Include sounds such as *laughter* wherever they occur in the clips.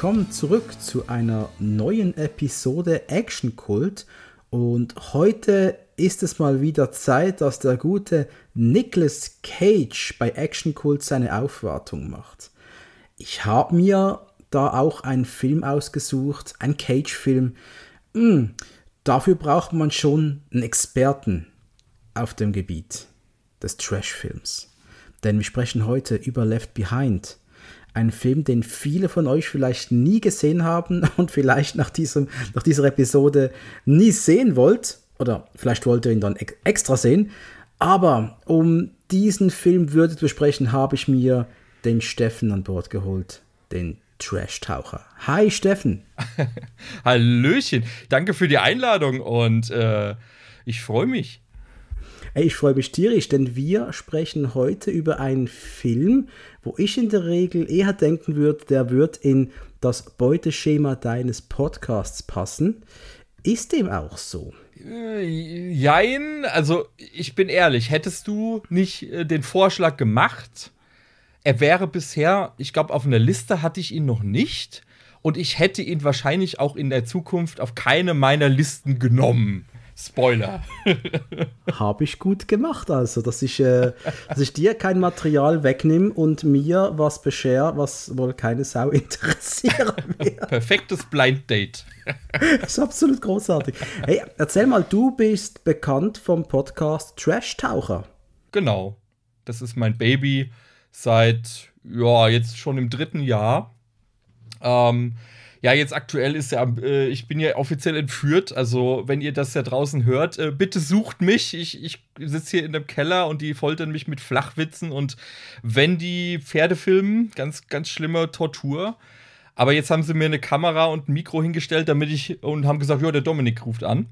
willkommen zurück zu einer neuen Episode Action Kult. Und heute ist es mal wieder Zeit, dass der gute Nicolas Cage bei Action Kult seine Aufwartung macht. Ich habe mir da auch einen Film ausgesucht, einen Cage-Film. Hm, dafür braucht man schon einen Experten auf dem Gebiet des Trash-Films. Denn wir sprechen heute über Left Behind ein Film, den viele von euch vielleicht nie gesehen haben *laughs* und vielleicht nach, diesem, nach dieser Episode nie sehen wollt. Oder vielleicht wollt ihr ihn dann extra sehen. Aber um diesen Film würde zu besprechen, habe ich mir den Steffen an Bord geholt. Den Trash-Taucher. Hi Steffen. *laughs* Hallöchen. Danke für die Einladung und äh, ich freue mich. Ey, ich freue mich tierisch, denn wir sprechen heute über einen Film, wo ich in der Regel eher denken würde, der wird in das Beuteschema deines Podcasts passen. Ist dem auch so? Äh, jein, also ich bin ehrlich, hättest du nicht äh, den Vorschlag gemacht, er wäre bisher, ich glaube, auf einer Liste hatte ich ihn noch nicht und ich hätte ihn wahrscheinlich auch in der Zukunft auf keine meiner Listen genommen. Spoiler. Habe ich gut gemacht, also, dass ich, äh, dass ich dir kein Material wegnehme und mir was beschere, was wohl keine Sau *laughs* interessiert. Perfektes Blind Date. das *laughs* ist absolut großartig. Hey, erzähl mal, du bist bekannt vom Podcast Trash Taucher. Genau. Das ist mein Baby seit, ja, jetzt schon im dritten Jahr. Ähm, ja, jetzt aktuell ist ja, äh, ich bin ja offiziell entführt. Also, wenn ihr das ja draußen hört, äh, bitte sucht mich. Ich, ich sitze hier in dem Keller und die foltern mich mit Flachwitzen und wenn die Pferde filmen, ganz, ganz schlimme Tortur. Aber jetzt haben sie mir eine Kamera und ein Mikro hingestellt, damit ich, und haben gesagt, ja, der Dominik ruft an.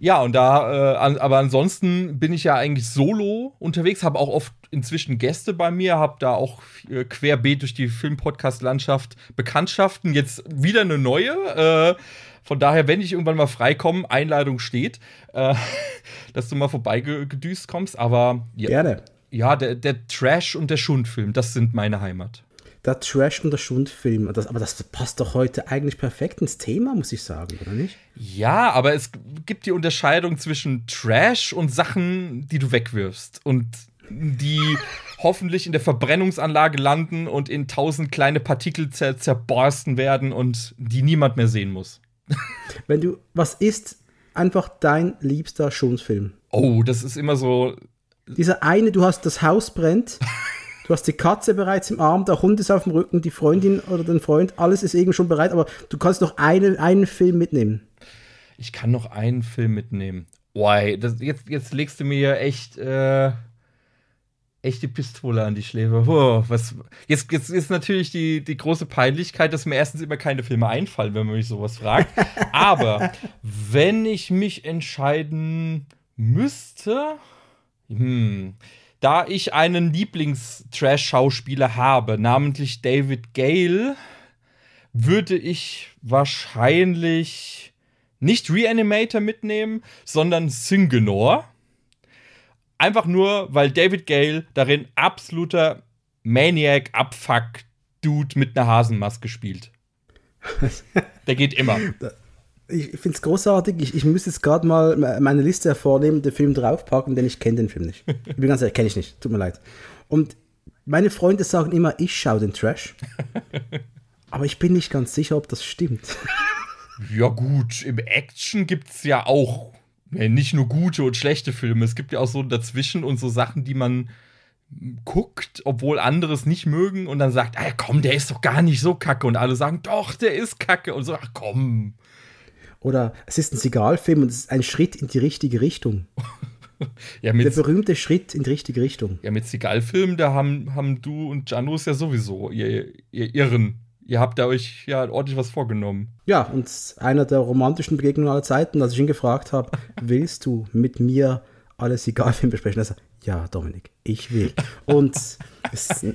Ja, und da, äh, an, aber ansonsten bin ich ja eigentlich solo unterwegs, habe auch oft inzwischen Gäste bei mir, habe da auch äh, querbeet durch die Filmpodcast-Landschaft Bekanntschaften, jetzt wieder eine neue. Äh, von daher, wenn ich irgendwann mal freikomme, Einladung steht, äh, *laughs* dass du mal vorbeigedüst kommst, aber. Ja, Gerne. Ja, der, der Trash und der Schundfilm, das sind meine Heimat der Trash- und der Schundfilm. Das, aber das passt doch heute eigentlich perfekt ins Thema, muss ich sagen, oder nicht? Ja, aber es gibt die Unterscheidung zwischen Trash und Sachen, die du wegwirfst und die *laughs* hoffentlich in der Verbrennungsanlage landen und in tausend kleine Partikel zer zerborsten werden und die niemand mehr sehen muss. *laughs* Wenn du, was ist einfach dein liebster Schundfilm? Oh, das ist immer so. Dieser eine, du hast das Haus brennt. *laughs* du hast die Katze bereits im Arm, der Hund ist auf dem Rücken, die Freundin oder den Freund, alles ist eben schon bereit, aber du kannst noch einen, einen Film mitnehmen. Ich kann noch einen Film mitnehmen. Why? Das, jetzt, jetzt legst du mir echt. Äh echte Pistole an die Schläfe. Oh, was, jetzt, jetzt ist natürlich die, die große Peinlichkeit, dass mir erstens immer keine Filme einfallen, wenn man mich sowas fragt. *laughs* Aber wenn ich mich entscheiden müsste, hm, da ich einen Lieblings-Trash-Schauspieler habe, namentlich David Gale, würde ich wahrscheinlich nicht Reanimator mitnehmen, sondern Syngenor. Einfach nur, weil David Gale darin absoluter Maniac, Abfuck, Dude mit einer Hasenmaske spielt. *laughs* Der geht immer ich finde es großartig. Ich, ich müsste jetzt gerade mal meine Liste hervornehmen, den Film draufpacken, denn ich kenne den Film nicht. Ich bin ganz ehrlich, kenne ich nicht. Tut mir leid. Und meine Freunde sagen immer, ich schaue den Trash. *laughs* Aber ich bin nicht ganz sicher, ob das stimmt. Ja, gut, im Action gibt es ja auch nicht nur gute und schlechte Filme. Es gibt ja auch so dazwischen und so Sachen, die man guckt, obwohl andere es nicht mögen und dann sagt, ah komm, der ist doch gar nicht so kacke und alle sagen, doch, der ist kacke und so, ach komm oder es ist ein Seagal-Film und es ist ein Schritt in die richtige Richtung. *laughs* ja, der berühmte Schritt in die richtige Richtung. Ja, mit Seagal-Filmen, da haben, haben du und Janus ja sowieso ihr, ihr Irren. Ihr habt da euch ja ordentlich was vorgenommen. Ja, und einer der romantischen Begegnungen aller Zeiten, als ich ihn gefragt habe, *laughs* willst du mit mir alle Seagal-Filme besprechen? Also, ja, Dominik, ich will. Und es,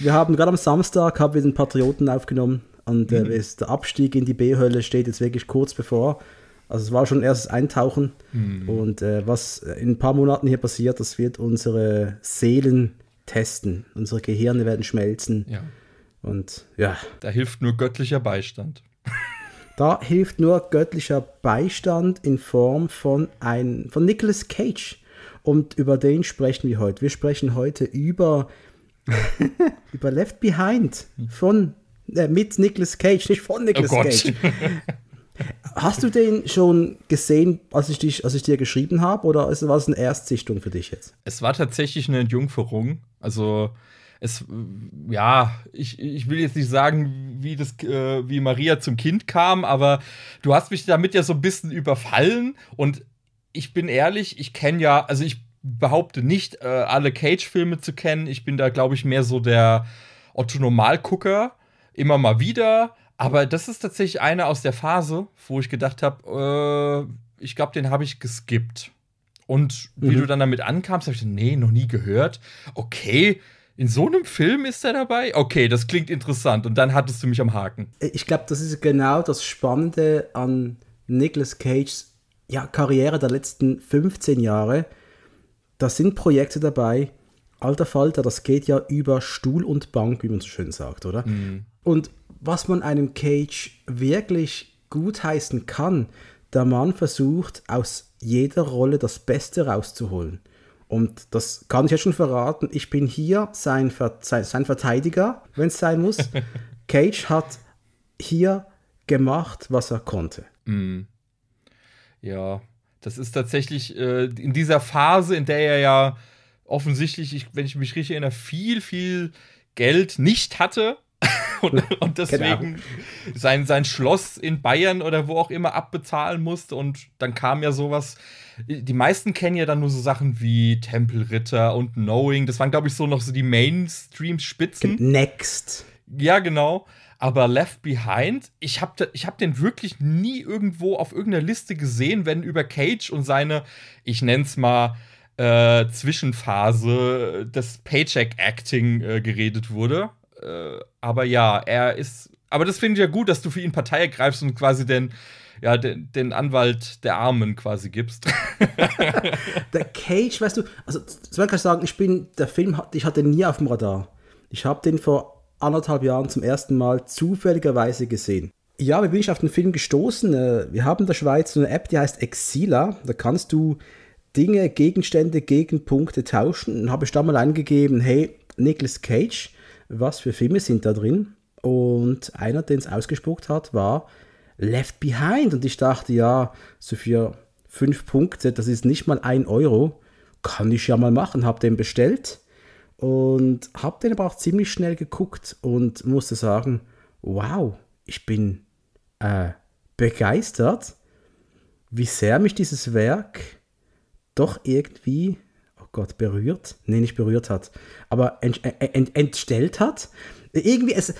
wir haben gerade am Samstag haben wir den Patrioten aufgenommen und äh, mhm. der Abstieg in die B-Hölle steht jetzt wirklich kurz bevor. Also es war schon erstes Eintauchen. Mhm. Und äh, was in ein paar Monaten hier passiert, das wird unsere Seelen testen. Unsere Gehirne werden schmelzen. Ja. Und ja. Da hilft nur göttlicher Beistand. *laughs* da hilft nur göttlicher Beistand in Form von, ein, von Nicolas Cage. Und über den sprechen wir heute. Wir sprechen heute über, *laughs* über Left Behind von äh, mit Nicolas Cage, nicht von Nicolas oh Cage. *laughs* Hast du den schon gesehen, als ich, dich, als ich dir geschrieben habe, oder war es eine Erstsichtung für dich jetzt? Es war tatsächlich eine Entjungferung. Also, es, ja, ich, ich will jetzt nicht sagen, wie, das, äh, wie Maria zum Kind kam, aber du hast mich damit ja so ein bisschen überfallen und ich bin ehrlich, ich kenne ja, also ich behaupte nicht, äh, alle Cage-Filme zu kennen. Ich bin da, glaube ich, mehr so der Otto gucker immer mal wieder. Aber das ist tatsächlich einer aus der Phase, wo ich gedacht habe, äh, ich glaube, den habe ich geskippt. Und wie mhm. du dann damit ankamst, habe ich gedacht, nee, noch nie gehört. Okay, in so einem Film ist er dabei? Okay, das klingt interessant. Und dann hattest du mich am Haken. Ich glaube, das ist genau das Spannende an Nicolas Cages ja, Karriere der letzten 15 Jahre. Da sind Projekte dabei, alter Falter, das geht ja über Stuhl und Bank, wie man so schön sagt, oder? Mhm. Und was man einem Cage wirklich gutheißen kann, der Mann versucht aus jeder Rolle das Beste rauszuholen. Und das kann ich jetzt schon verraten. Ich bin hier sein, Ver sein Verteidiger, wenn es sein muss. *laughs* Cage hat hier gemacht, was er konnte. Mm. Ja, das ist tatsächlich äh, in dieser Phase, in der er ja offensichtlich, ich, wenn ich mich richtig erinnere, viel, viel Geld nicht hatte *laughs* und, und genau. deswegen sein, sein Schloss in Bayern oder wo auch immer abbezahlen musste. Und dann kam ja sowas. Die meisten kennen ja dann nur so Sachen wie Tempelritter und Knowing. Das waren, glaube ich, so noch so die Mainstream-Spitzen. Next. Ja, genau. Aber Left Behind, ich habe ich hab den wirklich nie irgendwo auf irgendeiner Liste gesehen, wenn über Cage und seine, ich nenne es mal, äh, Zwischenphase des Paycheck-Acting äh, geredet wurde äh, aber ja, er ist. Aber das finde ich ja gut, dass du für ihn Partei ergreifst und quasi den, ja, den, den Anwalt der Armen quasi gibst. *laughs* der Cage, weißt du, also zwar kann ich sagen, ich bin, der Film, ich hatte nie auf dem Radar. Ich habe den vor anderthalb Jahren zum ersten Mal zufälligerweise gesehen. Ja, wie bin ich auf den Film gestoßen? Äh, wir haben in der Schweiz eine App, die heißt Exila. Da kannst du Dinge, Gegenstände Gegenpunkte tauschen. Und habe ich da mal eingegeben, hey, Nicolas Cage was für Filme sind da drin. Und einer, den es ausgespuckt hat, war Left Behind. Und ich dachte, ja, so für fünf Punkte, das ist nicht mal ein Euro, kann ich ja mal machen. Habe den bestellt und habe den aber auch ziemlich schnell geguckt und musste sagen, wow, ich bin äh, begeistert, wie sehr mich dieses Werk doch irgendwie Gott, berührt? Nee, nicht berührt hat, aber ent, äh, äh, ent, entstellt hat. Irgendwie, es,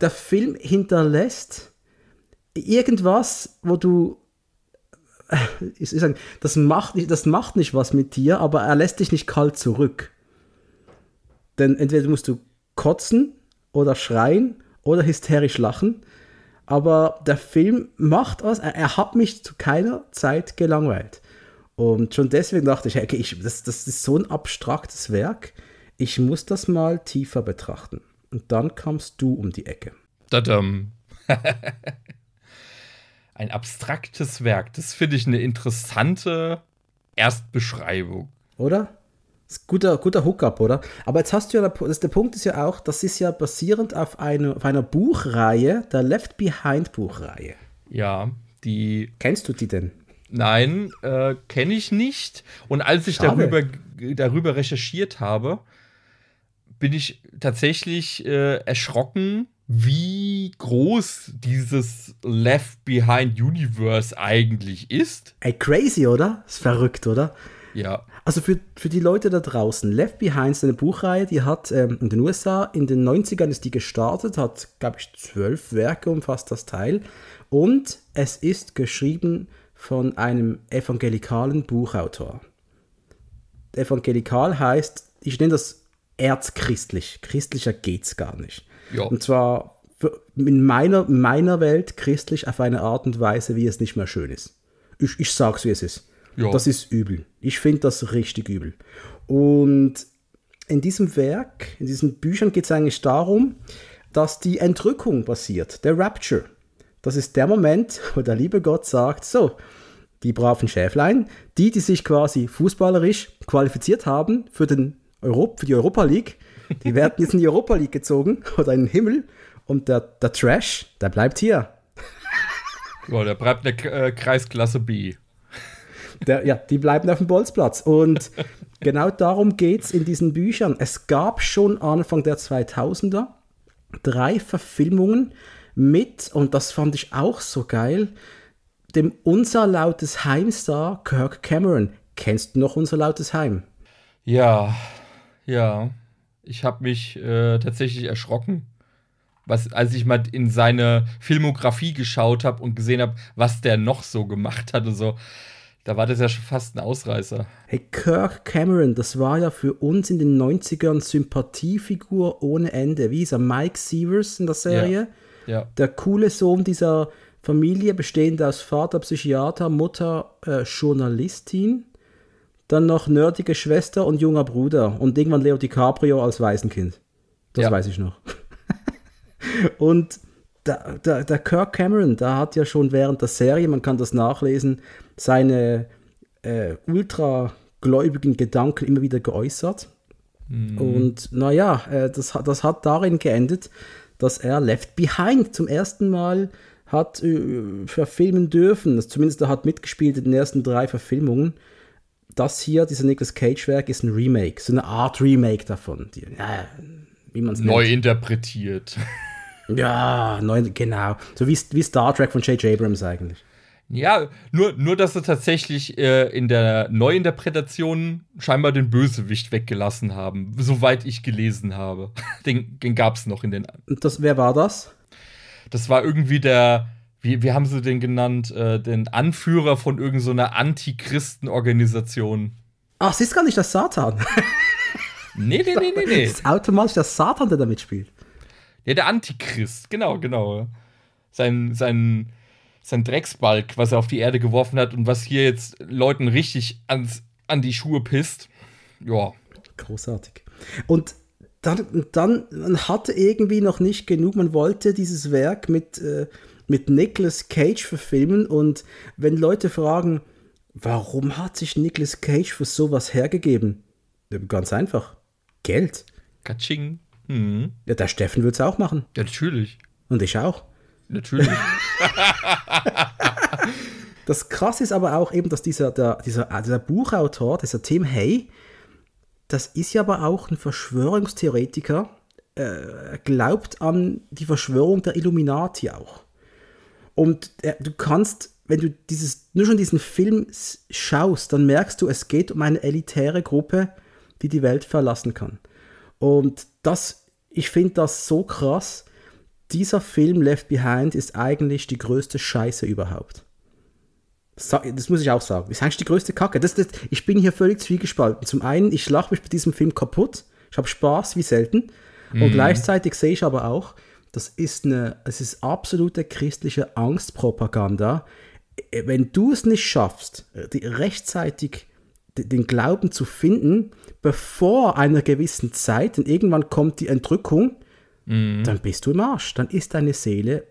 der Film hinterlässt irgendwas, wo du äh, ich, ich sage, das macht, nicht, das macht nicht was mit dir, aber er lässt dich nicht kalt zurück. Denn entweder musst du kotzen oder schreien oder hysterisch lachen, aber der Film macht was, er, er hat mich zu keiner Zeit gelangweilt. Und schon deswegen dachte ich, okay, ich, das, das ist so ein abstraktes Werk, ich muss das mal tiefer betrachten. Und dann kamst du um die Ecke. Dadam. *laughs* ein abstraktes Werk, das finde ich eine interessante Erstbeschreibung. Oder? Das ist guter, guter Hookup, oder? Aber jetzt hast du ja, das, der Punkt ist ja auch, das ist ja basierend auf, eine, auf einer Buchreihe, der Left Behind Buchreihe. Ja, die. Kennst du die denn? Nein, äh, kenne ich nicht. Und als ich darüber, darüber recherchiert habe, bin ich tatsächlich äh, erschrocken, wie groß dieses Left Behind Universe eigentlich ist. Ey, crazy, oder? Ist verrückt, oder? Ja. Also für, für die Leute da draußen, Left Behind ist eine Buchreihe, die hat ähm, in den USA in den 90ern ist die gestartet, hat, glaube ich, zwölf Werke umfasst das Teil. Und es ist geschrieben von einem evangelikalen Buchautor. Evangelikal heißt, ich nenne das erzchristlich. Christlicher geht es gar nicht. Ja. Und zwar in meiner, meiner Welt christlich auf eine Art und Weise, wie es nicht mehr schön ist. Ich, ich es, wie es ist. Ja. Das ist übel. Ich finde das richtig übel. Und in diesem Werk, in diesen Büchern geht es eigentlich darum, dass die Entrückung passiert, der Rapture. Das ist der Moment, *laughs* wo der liebe Gott sagt, so, die braven Schäflein, die, die sich quasi fußballerisch qualifiziert haben für, den Europ für die Europa League, die werden jetzt in die Europa League gezogen *laughs* oder in den Himmel und der, der Trash, der bleibt hier. Boah, der bleibt eine der äh, Kreisklasse B. Der, ja, die bleiben auf dem Bolzplatz. Und genau darum geht es in diesen Büchern. Es gab schon Anfang der 2000er drei Verfilmungen mit, und das fand ich auch so geil, dem unser lautes Heimstar Kirk Cameron. Kennst du noch unser lautes Heim? Ja, ja. Ich habe mich äh, tatsächlich erschrocken, was, als ich mal in seine Filmografie geschaut habe und gesehen habe, was der noch so gemacht hat und so. Da war das ja schon fast ein Ausreißer. Hey, Kirk Cameron, das war ja für uns in den 90ern Sympathiefigur ohne Ende. Wie ist er? Mike Sievers in der Serie? Ja ja. der coole Sohn dieser Familie, bestehend aus Vater, Psychiater, Mutter, äh, Journalistin, dann noch nerdige Schwester und junger Bruder und irgendwann Leo DiCaprio als Waisenkind. Das ja. weiß ich noch. *laughs* und der, der, der Kirk Cameron, da hat ja schon während der Serie, man kann das nachlesen, seine äh, ultragläubigen Gedanken immer wieder geäußert. Mm. Und naja, äh, das, das hat darin geendet, dass er Left Behind zum ersten Mal hat äh, verfilmen dürfen. Das, also zumindest er hat mitgespielt in den ersten drei Verfilmungen. Das hier, dieser Nicolas Cage-Werk, ist ein Remake, so eine Art Remake davon. Die, ja, wie man Neu nennt. interpretiert. Ja, neu, genau. So wie, wie Star Trek von J.J. Abrams eigentlich. Hm. Ja, nur, nur dass sie tatsächlich äh, in der Neuinterpretation scheinbar den Bösewicht weggelassen haben, soweit ich gelesen habe. *laughs* Den, den gab es noch in den. Das, wer war das? Das war irgendwie der, wie, wie haben sie den genannt? Äh, den Anführer von irgendeiner so Antichristenorganisation. Ach, sie ist gar nicht der Satan. *laughs* nee, nee, nee, nee, nee. Das ist automatisch der Satan, der damit spielt. Ja, der Antichrist, genau, genau. Sein, sein sein Drecksbalg, was er auf die Erde geworfen hat und was hier jetzt Leuten richtig ans, an die Schuhe pisst. Ja. Großartig. Und dann, dann, man hatte irgendwie noch nicht genug, man wollte dieses Werk mit, äh, mit Nicolas Cage verfilmen und wenn Leute fragen, warum hat sich Nicolas Cage für sowas hergegeben? Ganz einfach, Geld. Katsching. Mhm. Ja, der Steffen würde es auch machen. Ja, natürlich. Und ich auch. Natürlich. *laughs* das Krasse ist aber auch eben, dass dieser, der, dieser, ah, dieser Buchautor, dieser Tim Hay, das ist ja aber auch ein Verschwörungstheoretiker, äh, glaubt an die Verschwörung der Illuminati auch. Und äh, du kannst, wenn du dieses, nur schon diesen Film schaust, dann merkst du, es geht um eine elitäre Gruppe, die die Welt verlassen kann. Und das, ich finde das so krass dieser Film Left Behind ist eigentlich die größte Scheiße überhaupt. Das muss ich auch sagen. Das ist eigentlich die größte Kacke. Das, das, ich bin hier völlig zwiegespalten. Zum einen, ich lache mich bei diesem Film kaputt. Ich habe Spaß wie selten. Und mhm. gleichzeitig sehe ich aber auch, das ist eine, es ist absolute christliche Angstpropaganda. Äh, wenn du es nicht schaffst, die rechtzeitig den Glauben zu finden, bevor einer gewissen Zeit, denn irgendwann kommt die Entrückung, Mhm. dann bist du im Arsch. Dann ist deine Seele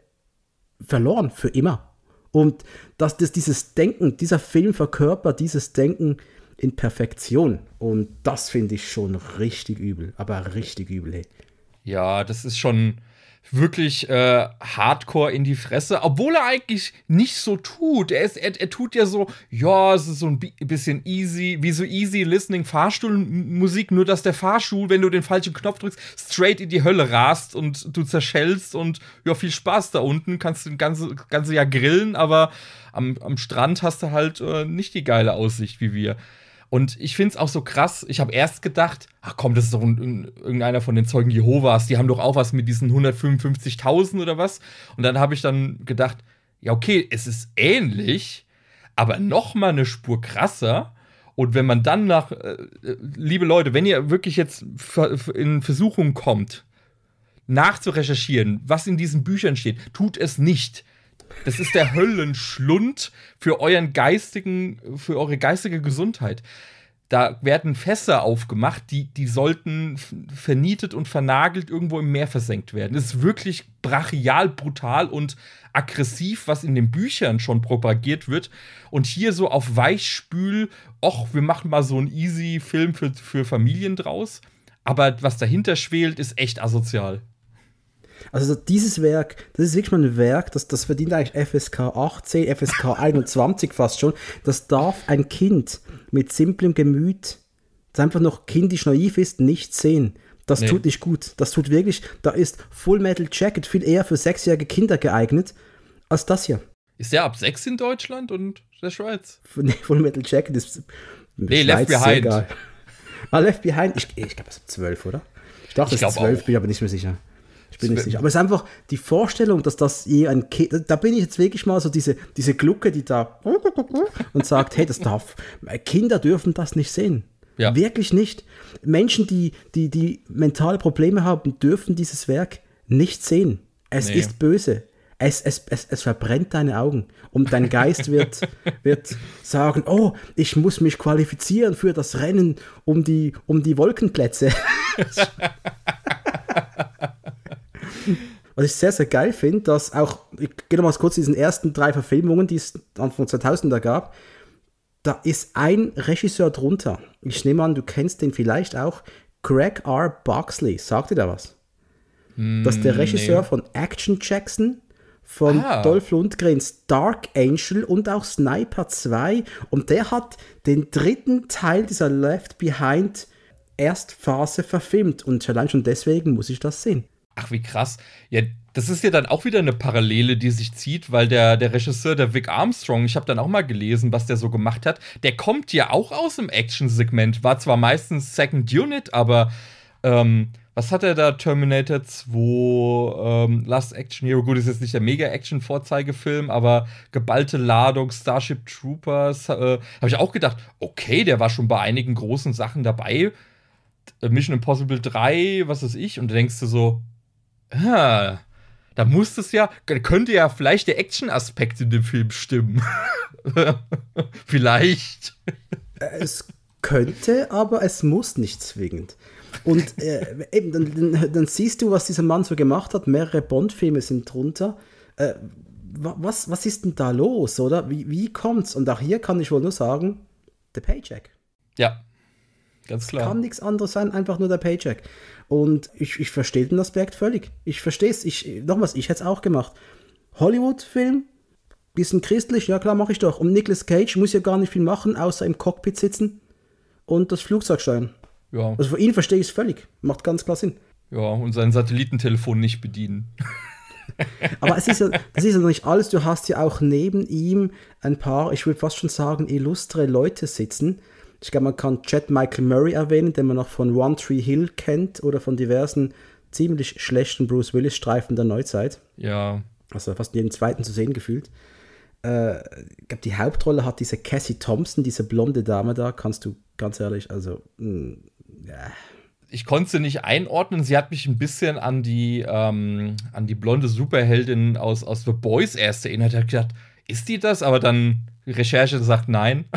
verloren für immer. Und dass das dieses Denken, dieser Film verkörpert dieses Denken in Perfektion. Und das finde ich schon richtig übel, aber richtig übel. Hey. Ja, das ist schon, wirklich äh, hardcore in die Fresse, obwohl er eigentlich nicht so tut. Er, ist, er, er tut ja so, ja, es ist so ein bisschen easy, wie so easy listening Fahrstuhlmusik, nur dass der Fahrstuhl, wenn du den falschen Knopf drückst, straight in die Hölle rast und du zerschellst und ja, viel Spaß da unten, kannst du das ganze, ganze Jahr grillen, aber am, am Strand hast du halt äh, nicht die geile Aussicht wie wir. Und ich finde es auch so krass. Ich habe erst gedacht, ach komm, das ist doch irgendeiner von den Zeugen Jehovas. Die haben doch auch was mit diesen 155.000 oder was. Und dann habe ich dann gedacht, ja, okay, es ist ähnlich, aber noch mal eine Spur krasser. Und wenn man dann nach, äh, liebe Leute, wenn ihr wirklich jetzt in Versuchung kommt, nachzurecherchieren, was in diesen Büchern steht, tut es nicht. Das ist der Höllenschlund für euren geistigen, für eure geistige Gesundheit. Da werden Fässer aufgemacht, die, die sollten vernietet und vernagelt irgendwo im Meer versenkt werden. Das ist wirklich brachial, brutal und aggressiv, was in den Büchern schon propagiert wird. Und hier so auf Weichspül, och, wir machen mal so einen easy Film für, für Familien draus. Aber was dahinter schwelt, ist echt asozial. Also dieses Werk, das ist wirklich mal ein Werk, das, das verdient eigentlich FSK 18, FSK 21 fast schon. Das darf ein Kind mit simplem Gemüt, das einfach noch kindisch naiv ist, nicht sehen. Das nee. tut nicht gut. Das tut wirklich, da ist Full Metal Jacket viel eher für sechsjährige Kinder geeignet als das hier. Ist der ab sechs in Deutschland und der Schweiz? *laughs* Nee, Full Metal Jacket ist. Nee, Schweiz Left Behind. Ah, Left Behind, ich, ich glaube, es ist ab zwölf, oder? Ich dachte, ich es ist zwölf, bin ich aber nicht mehr sicher bin ich sicher. Aber es ist einfach die Vorstellung, dass das je ein Kind, da bin ich jetzt wirklich mal so diese, diese Glucke, die da und sagt, hey, das darf, Kinder dürfen das nicht sehen. Ja. Wirklich nicht. Menschen, die, die, die mentale Probleme haben, dürfen dieses Werk nicht sehen. Es nee. ist böse. Es, es, es, es verbrennt deine Augen und dein Geist wird, *laughs* wird sagen, oh, ich muss mich qualifizieren für das Rennen um die, um die Wolkenplätze. *laughs* Was ich sehr, sehr geil finde, dass auch, ich gehe nochmal kurz zu diesen ersten drei Verfilmungen, die es Anfang 2000er gab, da ist ein Regisseur drunter. Ich nehme an, du kennst den vielleicht auch, Greg R. Boxley. Sagt dir da was? Mm, das ist der Regisseur nee. von Action Jackson, von ah. Dolph Lundgrens Dark Angel und auch Sniper 2. Und der hat den dritten Teil dieser Left Behind Erstphase verfilmt. Und allein schon deswegen muss ich das sehen. Ach, wie krass. Ja, das ist ja dann auch wieder eine Parallele, die sich zieht, weil der, der Regisseur, der Vic Armstrong, ich habe dann auch mal gelesen, was der so gemacht hat, der kommt ja auch aus dem Action-Segment, war zwar meistens Second Unit, aber ähm, was hat er da? Terminator 2, ähm, Last Action Hero, gut, ist jetzt nicht der Mega-Action-Vorzeigefilm, aber geballte Ladung, Starship Troopers, äh, habe ich auch gedacht, okay, der war schon bei einigen großen Sachen dabei. Äh, Mission Impossible 3, was weiß ich, und du denkst du so, Ah, da muss es ja, könnte ja vielleicht der Action-Aspekt in dem Film stimmen. *laughs* vielleicht. Äh, es könnte, aber es muss nicht zwingend. Und äh, eben, dann, dann, siehst du, was dieser Mann so gemacht hat. Mehrere Bond-Filme sind drunter. Äh, was, was ist denn da los, oder? Wie, wie kommt's? Und auch hier kann ich wohl nur sagen, der Paycheck. Ja, ganz klar. Es kann nichts anderes sein, einfach nur der Paycheck. Und ich, ich verstehe den Aspekt völlig. Ich verstehe es. Ich, nochmals, ich hätte es auch gemacht. Hollywood-Film, bisschen christlich, ja klar, mache ich doch. Und Nicolas Cage muss ja gar nicht viel machen, außer im Cockpit sitzen und das Flugzeug steuern. Ja. Also für ihn verstehe ich es völlig. Macht ganz klar Sinn. Ja, und sein Satellitentelefon nicht bedienen. *laughs* Aber es ist ja, das ist ja noch nicht alles. Du hast ja auch neben ihm ein paar, ich würde fast schon sagen, illustre Leute sitzen, ich glaube, man kann Chad Michael Murray erwähnen, den man noch von One Tree Hill kennt oder von diversen ziemlich schlechten Bruce Willis-Streifen der Neuzeit. Ja. Also fast jeden zweiten zu sehen gefühlt. Äh, ich glaube, die Hauptrolle hat diese Cassie Thompson, diese blonde Dame da, kannst du ganz ehrlich, also. Mh, mm, ja. Ich konnte sie nicht einordnen. Sie hat mich ein bisschen an die, ähm, an die blonde Superheldin aus, aus The Boys erst erinnert. Ich habe gedacht, ist die das? Aber dann Recherche sagt nein. *laughs*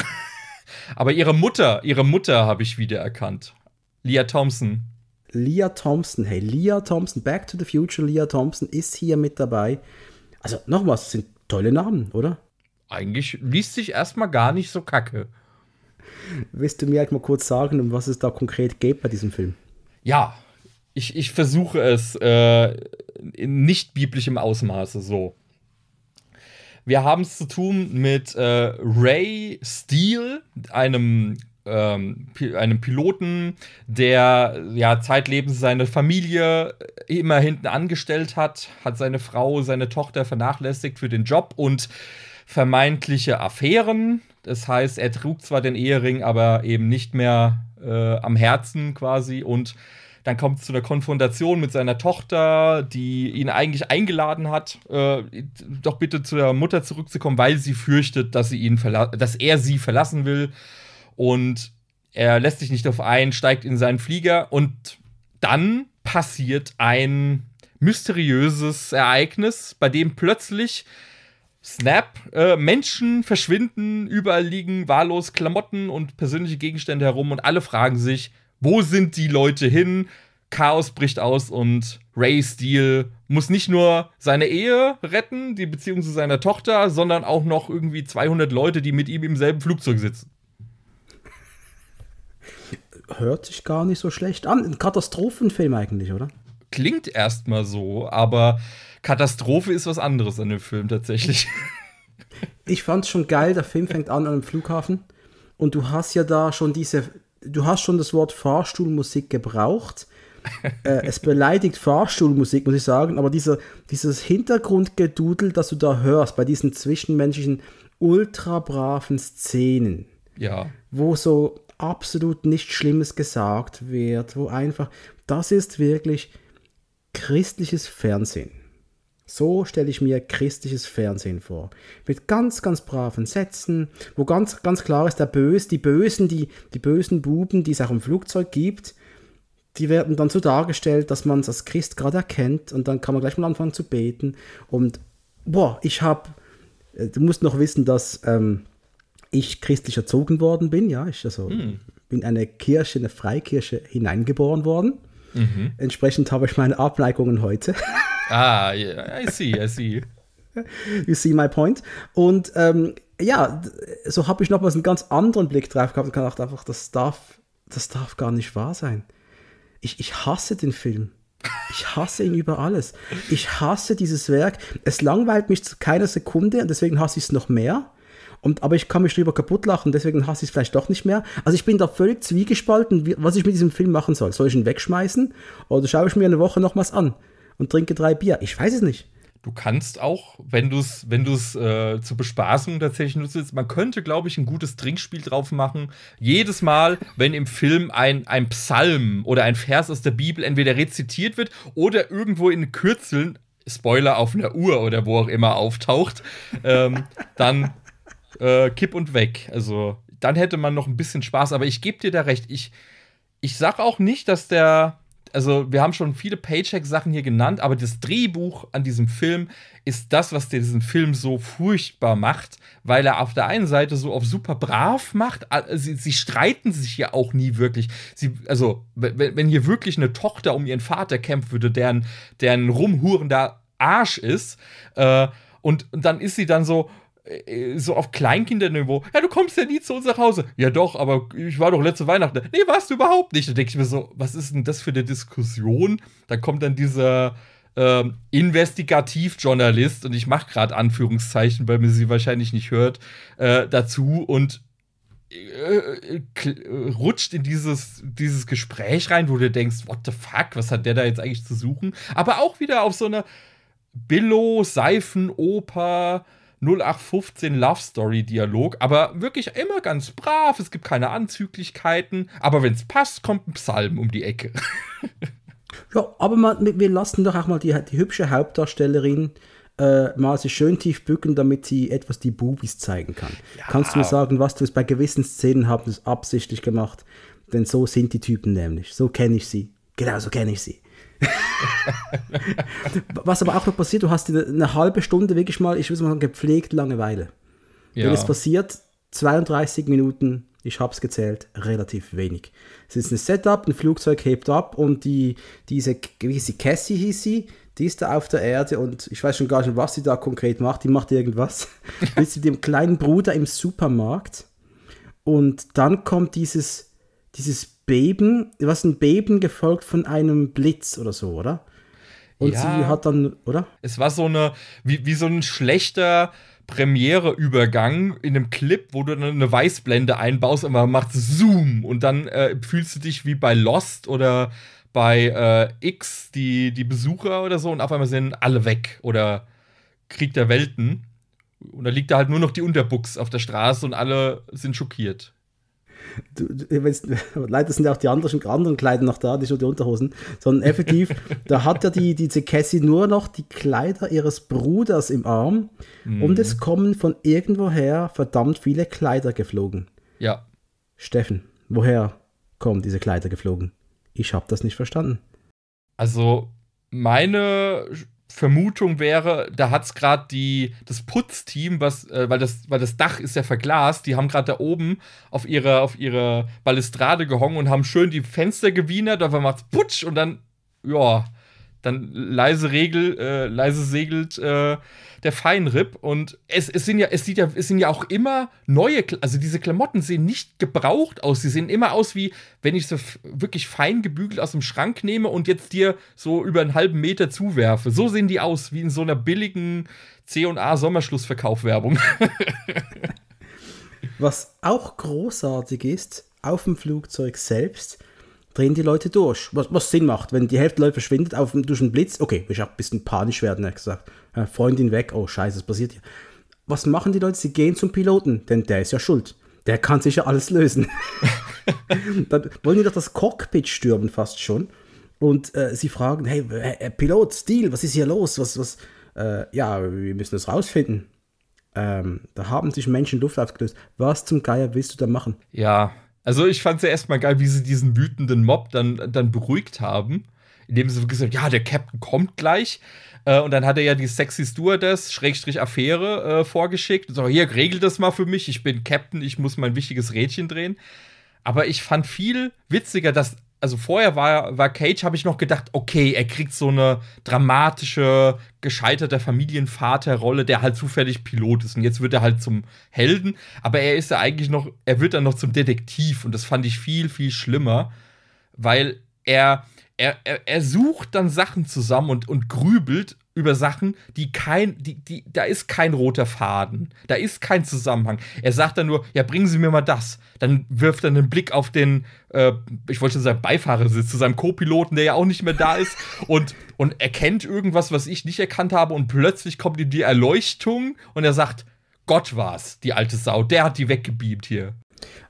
Aber ihre Mutter, ihre Mutter habe ich wiedererkannt. Leah Thompson. Leah Thompson, hey, Leah Thompson, Back to the Future, Leah Thompson ist hier mit dabei. Also nochmals, sind tolle Namen, oder? Eigentlich liest sich erstmal gar nicht so kacke. Willst du mir halt mal kurz sagen, um was es da konkret geht bei diesem Film? Ja, ich, ich versuche es äh, in nicht biblischem Ausmaße so wir haben es zu tun mit äh, Ray Steele, einem ähm, einem Piloten, der ja zeitlebens seine Familie äh, immer hinten angestellt hat, hat seine Frau, seine Tochter vernachlässigt für den Job und vermeintliche Affären. Das heißt, er trug zwar den Ehering, aber eben nicht mehr äh, am Herzen quasi und dann kommt es zu einer Konfrontation mit seiner Tochter, die ihn eigentlich eingeladen hat, äh, doch bitte zu der Mutter zurückzukommen, weil sie fürchtet, dass, sie ihn dass er sie verlassen will. Und er lässt sich nicht auf ein, steigt in seinen Flieger und dann passiert ein mysteriöses Ereignis, bei dem plötzlich Snap, äh, Menschen verschwinden, überall liegen wahllos Klamotten und persönliche Gegenstände herum und alle fragen sich, wo sind die Leute hin? Chaos bricht aus und Ray Steele muss nicht nur seine Ehe retten, die Beziehung zu seiner Tochter, sondern auch noch irgendwie 200 Leute, die mit ihm im selben Flugzeug sitzen. Hört sich gar nicht so schlecht an. Ein Katastrophenfilm eigentlich, oder? Klingt erstmal so, aber Katastrophe ist was anderes an dem Film tatsächlich. Ich fand's schon geil, der Film fängt an an einem Flughafen und du hast ja da schon diese du hast schon das Wort Fahrstuhlmusik gebraucht. äh, *laughs* es beleidigt Fahrstuhlmusik, muss ich sagen, aber dieser, dieses Hintergrundgedudel, das du da hörst, bei diesen zwischenmenschlichen, ultrabraven Szenen, ja. wo so absolut nichts Schlimmes gesagt wird, wo einfach, das ist wirklich christliches Fernsehen. So stelle ich mir christliches Fernsehen vor. Mit ganz, ganz braven Sätzen, wo ganz, ganz klar ist, der Böse, die Bösen, die, die bösen Buben, die es auch im Flugzeug gibt, die werden dann so dargestellt, dass man es als Christ gerade erkennt und dann kann man gleich mal anfangen zu beten. Und boah, ich habe, äh, du musst noch wissen, dass ähm, ich christlich erzogen worden bin, ja, ich also hm. bin eine Kirche, eine Freikirche hineingeboren worden. Mhm. Entsprechend habe ich meine Abneigungen heute. *laughs* Ah, yeah, I see, I see. *laughs* You see my point. Und ähm, ja, so habe ich nochmals einen ganz anderen Blick drauf gehabt und gedacht einfach, das darf, das darf gar nicht wahr sein. Ich, ich hasse den Film. Ich hasse ihn über alles. Ich hasse dieses Werk. Es langweilt mich zu keiner Sekunde und deswegen hasse ich es noch mehr. Und, aber ich kann mich darüber kaputt lachen, deswegen hasse ich es vielleicht doch nicht mehr. Also ich bin da völlig zwiegespalten, wie, was ich mit diesem Film machen soll. Soll ich ihn wegschmeißen oder schaue ich mir eine Woche nochmals an? und trinke drei Bier. Ich weiß es nicht. Du kannst auch, wenn du es wenn äh, zur Bespaßung tatsächlich nutzt, man könnte, glaube ich, ein gutes Trinkspiel drauf machen. Jedes Mal, wenn im Film ein, ein Psalm oder ein Vers aus der Bibel entweder rezitiert wird oder irgendwo in Kürzeln, Spoiler, auf einer Uhr oder wo auch immer auftaucht, ähm, dann äh, kipp und weg. Also dann hätte man noch ein bisschen Spaß. Aber ich gebe dir da recht. Ich, ich sage auch nicht, dass der also wir haben schon viele Paycheck-Sachen hier genannt, aber das Drehbuch an diesem Film ist das, was diesen Film so furchtbar macht, weil er auf der einen Seite so auf super brav macht. Sie, sie streiten sich ja auch nie wirklich. Sie, also, wenn hier wirklich eine Tochter um ihren Vater kämpft würde, deren, deren rumhurender Arsch ist, äh, und, und dann ist sie dann so, äh, äh, so auf Kleinkinderniveau, ja, du kommst ja nie zu uns nach Hause. Ja, doch, aber ich war doch letzte Weihnachten. Nee, warst du überhaupt nicht. Da denke ich mir so, was ist denn das für eine Diskussion? Da kommt dann dieser ähm, Investigativjournalist, und ich mache gerade Anführungszeichen, weil man sie wahrscheinlich nicht hört, äh, dazu und äh, äh, rutscht in dieses, dieses Gespräch rein, wo du denkst, what the fuck, was hat der da jetzt eigentlich zu suchen? Aber auch wieder auf so eine Billo-Seifenoper- 0815 Love Story Dialog, aber wirklich immer ganz brav, es gibt keine Anzüglichkeiten, aber wenn es passt, kommt ein Psalm um die Ecke. ja, aber mal, wir lassen doch auch mal die, die hübsche Hauptdarstellerin äh, mal sich schön tief bücken, damit sie etwas die Bubis zeigen kann. Ja. Kannst du mir sagen, was du es bei gewissen Szenen haben, das absichtlich gemacht, denn so sind die Typen nämlich, so kenne ich sie, genau so kenne ich sie. *laughs* Was aber auch noch passiert, du hast eine halbe Stunde wirklich mal, ich würde mal sagen, gepflegt Langeweile. Ja. Wenn es passiert, 32 Minuten, ich habe es gezählt, relativ wenig. Es ist ein Setup, ein Flugzeug hebt ab und die, diese, wie Cassie hieß sie, die ist da auf der Erde und ich weiß schon gar nicht, was sie da konkret macht, die macht irgendwas. *laughs* mit dem kleinen Bruder im Supermarkt und dann kommt dieses, dieses Beben, was ein Beben gefolgt von einem Blitz oder so, oder? Und ja, sie hat dann, oder? Es war so eine, wie, wie so ein schlechter Premiere-Übergang in einem Clip, wo du dann eine Weißblende einbaust und man macht Zoom und dann äh, fühlst du dich wie bei Lost oder bei äh, X, die, die Besucher oder so und auf einmal sind alle weg oder Krieg der Welten. Und da liegt da halt nur noch die Unterbuchs auf der Straße und alle sind schockiert du, du, *laughs* leider sind ja auch die anderen, anderen Kleider noch da, nicht nur die Unterhosen, sondern effektiv, *laughs* da hat ja die, die Cassie nur noch die Kleider ihres Bruders im Arm mhm. und es kommen von irgendwoher verdammt viele Kleider geflogen. Ja. Steffen, woher kommen diese Kleider geflogen? Ich habe das nicht verstanden. Also meine Vermutung wäre, da hat es gerade die das Putzteam, was, äh, weil, das, weil das Dach ist ja verglast, die haben gerade da oben auf ihre, auf ihre Balustrade gehongen und haben schön die Fenster gewienert, aber macht's putsch und dann, ja, dann leise Regel, äh, leise segelt äh, der Feinripp. Und es, es sind ja, es sieht ja, es sind ja auch immer neue, also diese Klamotten sehen nicht gebraucht aus. Sie sehen immer aus wie, wenn ich sie wirklich fein gebügelt aus dem Schrank nehme und jetzt dir so über einen halben Meter zuwerfe. So sehen die aus, wie in so einer billigen C&A Sommerschlussverkaufwerbung. *laughs* Was auch großartig ist, auf dem Flugzeug selbst drehen die Leute durch. Was, was Sinn macht, wenn die Hälfte der Leute verschwindet auf, durch einen Blitz, okay, ich hab ein bisschen panisch werden, er gesagt. Äh, Freundin weg, oh scheiße, was passiert hier? Was machen die Leute? Sie gehen zum Piloten, denn der ist ja schuld. Der kann sich ja alles lösen. *laughs* *laughs* Dann wollen die doch das Cockpit stürmen fast schon. Und äh, sie fragen, hey, äh, Pilot, Stil, was ist hier los? Was, was, äh, ja, wir müssen das rausfinden. Ähm, da haben sich Menschen Luft aufgelöst. Was zum Geier willst du da machen? Ja, also ich fand es ja erstmal geil, wie sie diesen wütenden Mob dann, dann beruhigt haben, indem sie gesagt haben, ja, der Captain kommt gleich. Äh, und dann hat er ja die sexy Stewardess, Schrägstrich Affäre, äh, vorgeschickt. So, hier, regelt das mal für mich, ich bin Captain, ich muss mein wichtiges Rädchen drehen. Aber ich fand viel witziger, dass also vorher war, war Cage, habe ich noch gedacht, okay, er kriegt so eine dramatische, gescheiterte Familienvaterrolle, der halt zufällig Pilot ist. Und jetzt wird er halt zum Helden, aber er ist ja eigentlich noch, er wird dann noch zum Detektiv. Und das fand ich viel, viel schlimmer, weil er, er, er, er sucht dann Sachen zusammen und, und grübelt über Sachen, die kein, die, die, da ist kein roter Faden, da ist kein Zusammenhang. Er sagt dann nur, ja, bringen Sie mir mal das. Dann wirft er einen Blick auf den, äh, ich wollte schon sagen, Beifahrersitz, zu seinem Co-Piloten, der ja auch nicht mehr da ist und, und erkennt irgendwas, was ich nicht erkannt habe und plötzlich kommt ihm die Erleuchtung und er sagt, Gott war's, die alte Sau, der hat die weggebiebt hier.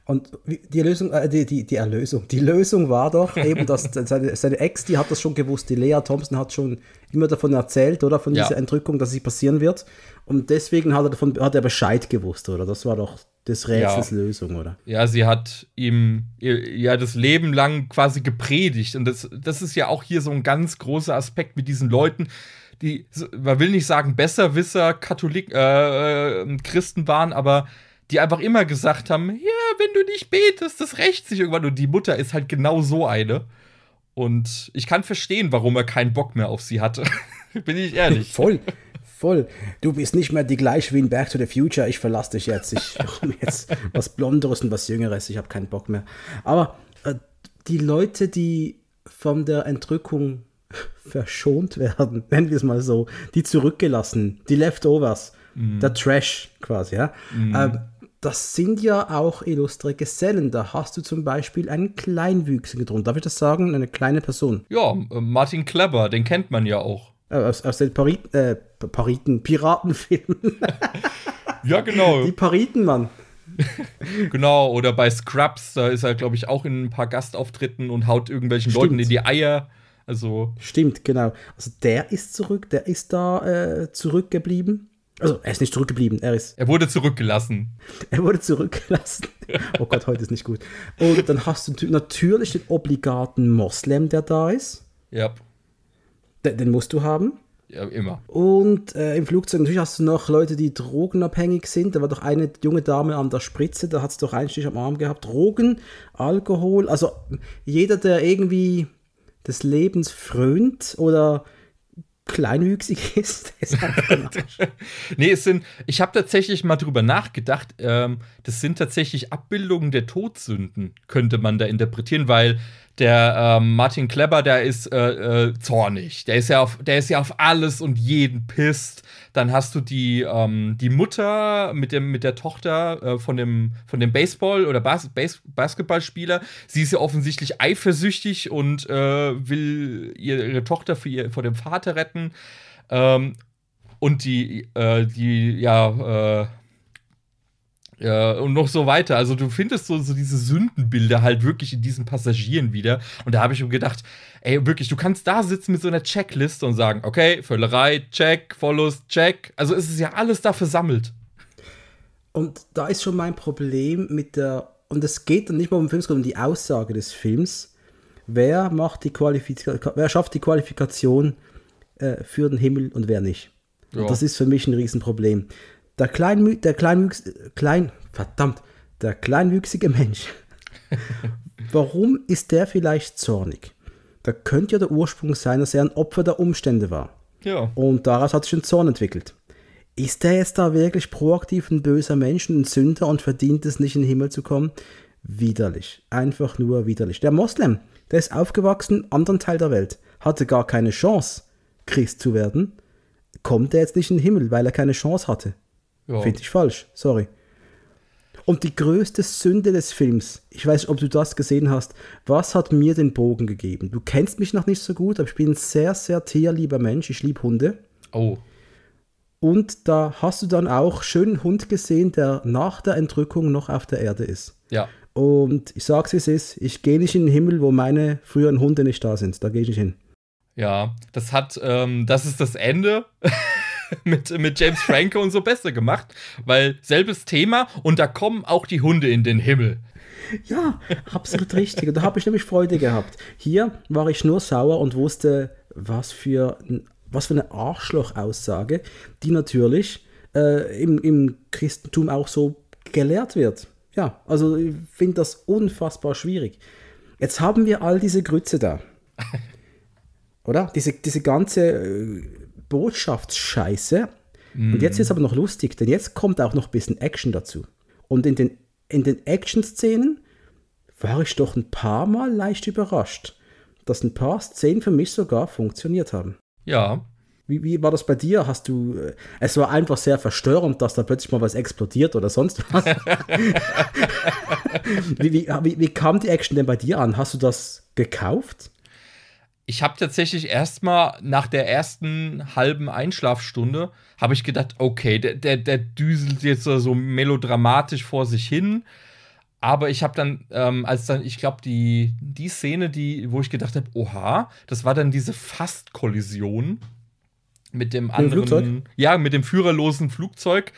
Und die Lösung, äh, die, die, die Erlösung, die Lösung war doch *laughs* eben, dass seine, seine Ex, die hat das schon gewusst, die Lea Thompson hat schon immer davon erzählt, oder? Von ja. dieser Entrückung, dass sie passieren wird. Und deswegen hat er, davon, hat er Bescheid gewusst, oder? Das war doch des Rätsels ja. Lösung, oder? Ja, sie hat ihm ja das Leben lang quasi gepredigt. Und das, das ist ja auch hier so ein ganz großer Aspekt mit diesen Leuten, die, man will nicht sagen, Besserwisser, Katholik, äh, äh, Christen waren, aber die einfach immer gesagt haben: Ja, wenn du nicht betest, das rächt sich irgendwann. Und die Mutter ist halt genau so eine. Und ich kann verstehen, warum er keinen Bock mehr auf sie hatte. *laughs* Bin ich ehrlich. Voll voll. Du bist nicht mehr die gleiche wie in Back to the Future. Ich verlasse dich jetzt. Ich *laughs* mache jetzt was Blonderes und was Jüngeres. Ich habe keinen Bock mehr. Aber äh, die Leute, die von der Entrückung *laughs* verschont werden, *laughs* nennen wir es mal so, die zurückgelassen, die Leftovers, mm. der Trash quasi, ja. Mm. Äh, das sind ja auch illustre Gesellen. Da hast du zum Beispiel einen Kleinwüchsigen drunter. Darf ich das sagen? Eine kleine Person. Ja, äh, Martin Kleber, den kennt man ja auch. Äh, aus, aus, den Pariten, äh, Pariten, Piratenfilmen. *laughs* ja, genau. Die Pariten, Mann. genau, oder bei Scrubs, da ist er, glaube ich, auch in ein paar Gastauftritten und haut irgendwelchen Stimmt. Leuten in die Eier. Also. Stimmt, genau. Also der ist zurück, der ist da äh, zurückgeblieben. Also er ist nicht zurückgeblieben, er ist. Er wurde zurückgelassen. Er wurde zurückgelassen. *laughs* Oh Gott, heute ist nicht gut. Und dann hast du natürlich den obligaten Moslem, der da ist. Ja. Yep. Den, den musst du haben. Ja, immer. Und äh, im Flugzeug natürlich hast du noch Leute, die drogenabhängig sind. Da war doch eine junge Dame an der Spritze, da hat es doch einen Stich am Arm gehabt. Drogen, Alkohol, also jeder, der irgendwie des Lebens frönt oder kleinwüchsig *laughs* ist. ist *laughs* nee, es sind, ich habe tatsächlich mal drüber nachgedacht, ähm, das sind tatsächlich Abbildungen der Todsünden, könnte man da interpretieren, weil der ähm, Martin Kleber, der ist äh, äh, zornig. Der ist, ja auf, der ist ja auf alles und jeden pisst. Dann hast du die, ähm, die Mutter mit, dem, mit der Tochter äh, von, dem, von dem Baseball- oder Bas Bas Basketballspieler. Sie ist ja offensichtlich eifersüchtig und äh, will ihre Tochter für vor dem Vater retten. Ähm, und die, äh, die ja, äh, ja, äh, und noch so weiter. Also du findest so, so diese Sündenbilder halt wirklich in diesen Passagieren wieder. Und da habe ich mir gedacht, ey, wirklich, du kannst da sitzen mit so einer Checkliste und sagen, okay, Völlerei, check, Follows, check. Also es ist ja alles da versammelt. Und da ist schon mein Problem mit der, und es geht dann nicht mal um den Film, sondern um die Aussage des Films. Wer macht die Qualifikation, wer schafft die Qualifikation äh, für den Himmel und wer nicht? Ja. Und das ist für mich ein Riesenproblem. Der, Kleinmü der Kleinwüchs Klein verdammt, der kleinwüchsige Mensch. *laughs* Warum ist der vielleicht zornig? Da könnte ja der Ursprung sein, dass er ein Opfer der Umstände war. Ja. Und daraus hat sich ein Zorn entwickelt. Ist der jetzt da wirklich proaktiv ein böser Mensch, ein Sünder und verdient es nicht in den Himmel zu kommen? Widerlich. Einfach nur widerlich. Der Moslem, der ist aufgewachsen im anderen Teil der Welt, hatte gar keine Chance, Christ zu werden. Kommt er jetzt nicht in den Himmel, weil er keine Chance hatte? Ja. Finde ich falsch, sorry. Und die größte Sünde des Films, ich weiß nicht, ob du das gesehen hast, was hat mir den Bogen gegeben? Du kennst mich noch nicht so gut, aber ich bin ein sehr, sehr tierlieber Mensch, ich liebe Hunde. Oh. Und da hast du dann auch schönen Hund gesehen, der nach der Entrückung noch auf der Erde ist. Ja. Und ich sag's, wie es ist, ich gehe nicht in den Himmel, wo meine früheren Hunde nicht da sind. Da gehe ich nicht hin. Ja, das hat, ähm, das ist das Ende. *laughs* *laughs* mit, mit James Franco und so besser gemacht, weil selbes Thema und da kommen auch die Hunde in den Himmel. Ja, absolut richtig. Und da habe ich nämlich Freude gehabt. Hier war ich nur sauer und wusste, was für, was für eine Arschloch-Aussage, die natürlich äh, im, im Christentum auch so gelehrt wird. Ja, also ich finde das unfassbar schwierig. Jetzt haben wir all diese Grütze da. *laughs* Oder? Diese, diese ganze äh, Botschaftsscheiße. Mm. Und jetzt ist es mhm. aber noch lustig, denn jetzt kommt auch noch ein bisschen Action dazu. Und in den, in den Action-Szenen war ich doch ein paar Mal leicht überrascht, dass ein paar Szenen für mich sogar funktioniert haben. Ja. Wie, wie war das bei dir? Hast du. Äh, es war einfach sehr verstörend, dass da plötzlich mal was explodiert oder sonst was. *laughs* *laughs* wie, wie, wie, wie kam die Action denn bei dir an? Hast du das gekauft? ich habe tatsächlich erstmal nach der ersten halben Einschlafstunde habe ich gedacht, okay, der, der, der düselt jetzt so melodramatisch vor sich hin. Aber ich habe dann, ähm, als dann, ich glaube, die, die Szene, die, wo ich gedacht habe, oha, das war dann diese Fast-Kollision mit dem anderen, mit dem ja, mit dem führerlosen Flugzeug.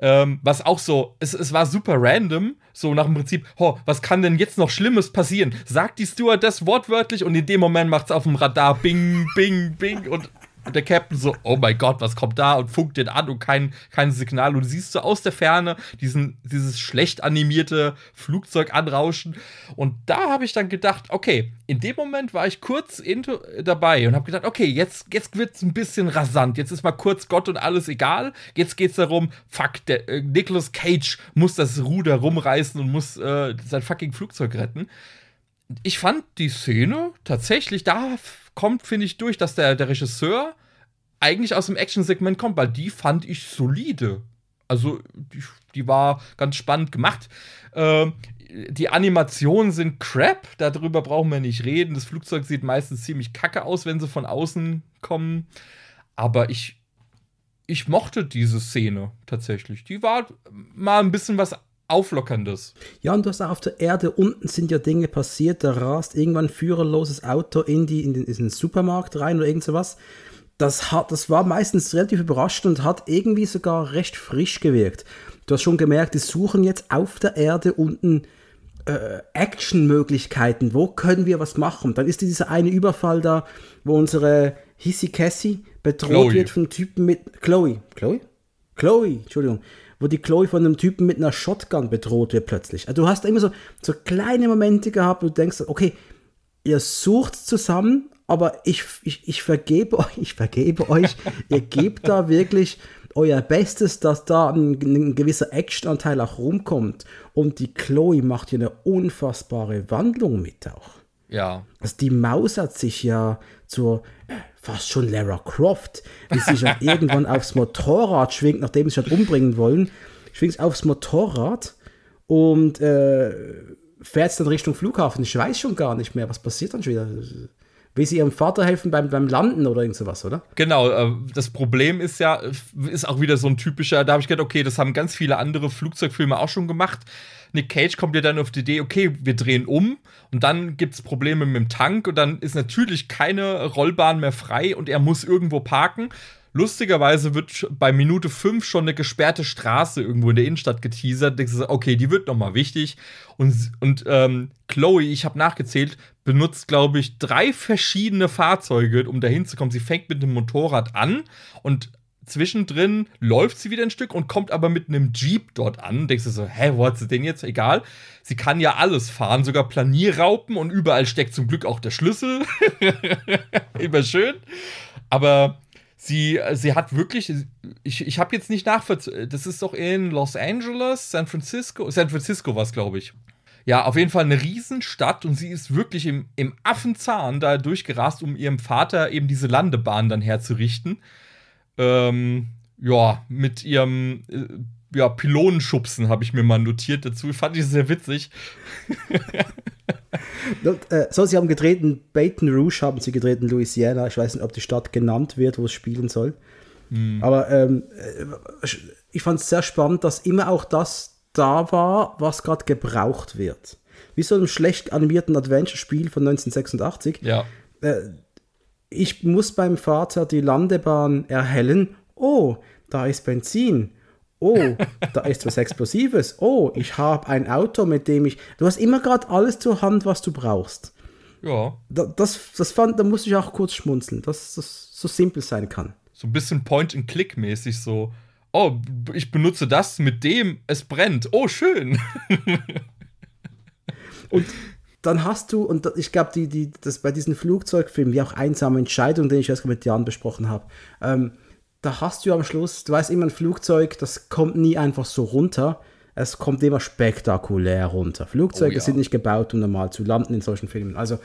Ähm, was auch so, es, es war super random, so nach dem Prinzip, ho, was kann denn jetzt noch Schlimmes passieren? Sagt die Stewardess wortwörtlich und in dem Moment macht es auf dem Radar bing, bing, bing und und der Captain so, oh mein Gott, was kommt da? Und funkt den an und kein, kein Signal. Und du siehst so aus der Ferne diesen, dieses schlecht animierte Flugzeug anrauschen. Und da habe ich dann gedacht, okay, in dem Moment war ich kurz into, dabei und habe gedacht, okay, jetzt, jetzt wird es ein bisschen rasant. Jetzt ist mal kurz Gott und alles egal. Jetzt geht es darum, fuck, der, äh, Nicolas Cage muss das Ruder rumreißen und muss äh, sein fucking Flugzeug retten. Ich fand die Szene tatsächlich, da kommt, finde ich, durch, dass der, der Regisseur eigentlich aus dem Action-Segment kommt, weil die fand ich solide. Also, die, die war ganz spannend gemacht. Ähm, die Animationen sind crap, darüber brauchen wir nicht reden. Das Flugzeug sieht meistens ziemlich kacke aus, wenn sie von außen kommen. Aber ich, ich mochte diese Szene tatsächlich. Die war mal ein bisschen was Auflockerndes. Ja, und du hast auch auf der Erde unten sind ja Dinge passiert. Da rast irgendwann ein führerloses Auto in, die, in, den, in den Supermarkt rein oder irgend sowas. Das, hat, das war meistens relativ überrascht und hat irgendwie sogar recht frisch gewirkt. Du hast schon gemerkt, die suchen jetzt auf der Erde unten äh, Action-Möglichkeiten. Wo können wir was machen? Dann ist dieser eine Überfall da, wo unsere Hissy Cassie bedroht Chloe. wird von Typen mit Chloe. Chloe? Chloe, Entschuldigung wo die Chloe von einem Typen mit einer Shotgun bedroht wird plötzlich. Also du hast immer so, so kleine Momente gehabt, wo du denkst, okay, ihr sucht zusammen, aber ich, ich, ich vergebe *laughs* euch, ich vergebe euch, ihr gebt da wirklich euer Bestes, dass da ein, ein gewisser Actionanteil auch rumkommt. Und die Chloe macht hier eine unfassbare Wandlung mit auch. Ja. Also die Maus hat sich ja zur fast schon Lara Croft, die sich dann *laughs* irgendwann aufs Motorrad schwingt, nachdem sie schon umbringen wollen, schwingt sich aufs Motorrad und äh, fährt dann Richtung Flughafen. Ich weiß schon gar nicht mehr, was passiert dann schon wieder. Will sie ihrem Vater helfen beim, beim Landen oder irgend sowas, oder? Genau, äh, das Problem ist ja, ist auch wieder so ein typischer, da habe ich gedacht, okay, das haben ganz viele andere Flugzeugfilme auch schon gemacht. Nick Cage kommt ja dann auf die Idee, okay, wir drehen um und dann gibt es Probleme mit dem Tank und dann ist natürlich keine Rollbahn mehr frei und er muss irgendwo parken. Lustigerweise wird bei Minute 5 schon eine gesperrte Straße irgendwo in der Innenstadt geteasert. Okay, die wird nochmal wichtig. Und, und ähm, Chloe, ich habe nachgezählt, benutzt, glaube ich, drei verschiedene Fahrzeuge, um dahin zu kommen. Sie fängt mit dem Motorrad an und zwischendrin läuft sie wieder ein Stück und kommt aber mit einem Jeep dort an. denkst du so, hä, wo hat sie denn jetzt? Egal. Sie kann ja alles fahren, sogar Planierraupen und überall steckt zum Glück auch der Schlüssel. *laughs* Immer schön. Aber sie, sie hat wirklich, ich, ich habe jetzt nicht nachvollzogen, das ist doch in Los Angeles, San Francisco, San Francisco war es, glaube ich. Ja, auf jeden Fall eine Riesenstadt und sie ist wirklich im, im Affenzahn da durchgerast, um ihrem Vater eben diese Landebahn dann herzurichten ähm, ja, mit ihrem äh, ja, Pylonenschubsen habe ich mir mal notiert dazu. Fand ich sehr witzig. Und, *laughs* äh, so, sie haben getreten, Baton Rouge haben sie getreten, Louisiana. Ich weiß nicht, ob die Stadt genannt wird, wo es spielen soll. Mhm. Aber ähm, äh, ich fand es sehr spannend, dass immer auch das da war, was gerade gebraucht wird. Wie so einem schlecht animierten Adventure-Spiel von 1986. Ja. Äh, ich muss beim Vater die Landebahn erhellen. Oh, da ist Benzin. Oh, da ist was Explosives. Oh, ich habe ein Auto, mit dem ich. Du hast immer gerade alles zur Hand, was du brauchst. Ja. Da, das, das fand, da musste ich auch kurz schmunzeln, dass das so simpel sein kann. So ein bisschen Point-and-Click-mäßig so. Oh, ich benutze das mit dem, es brennt. Oh, schön. Und dann hast du, und ich glaube, die, die, das bei diesen Flugzeugfilmen, wie auch einsame Entscheidung, den ich erst mit Jan besprochen habe, ähm, da hast du am Schluss, du weißt immer, ein Flugzeug, das kommt nie einfach so runter. Es kommt immer spektakulär runter. Flugzeuge oh, ja. sind nicht gebaut, um normal zu landen in solchen Filmen. Also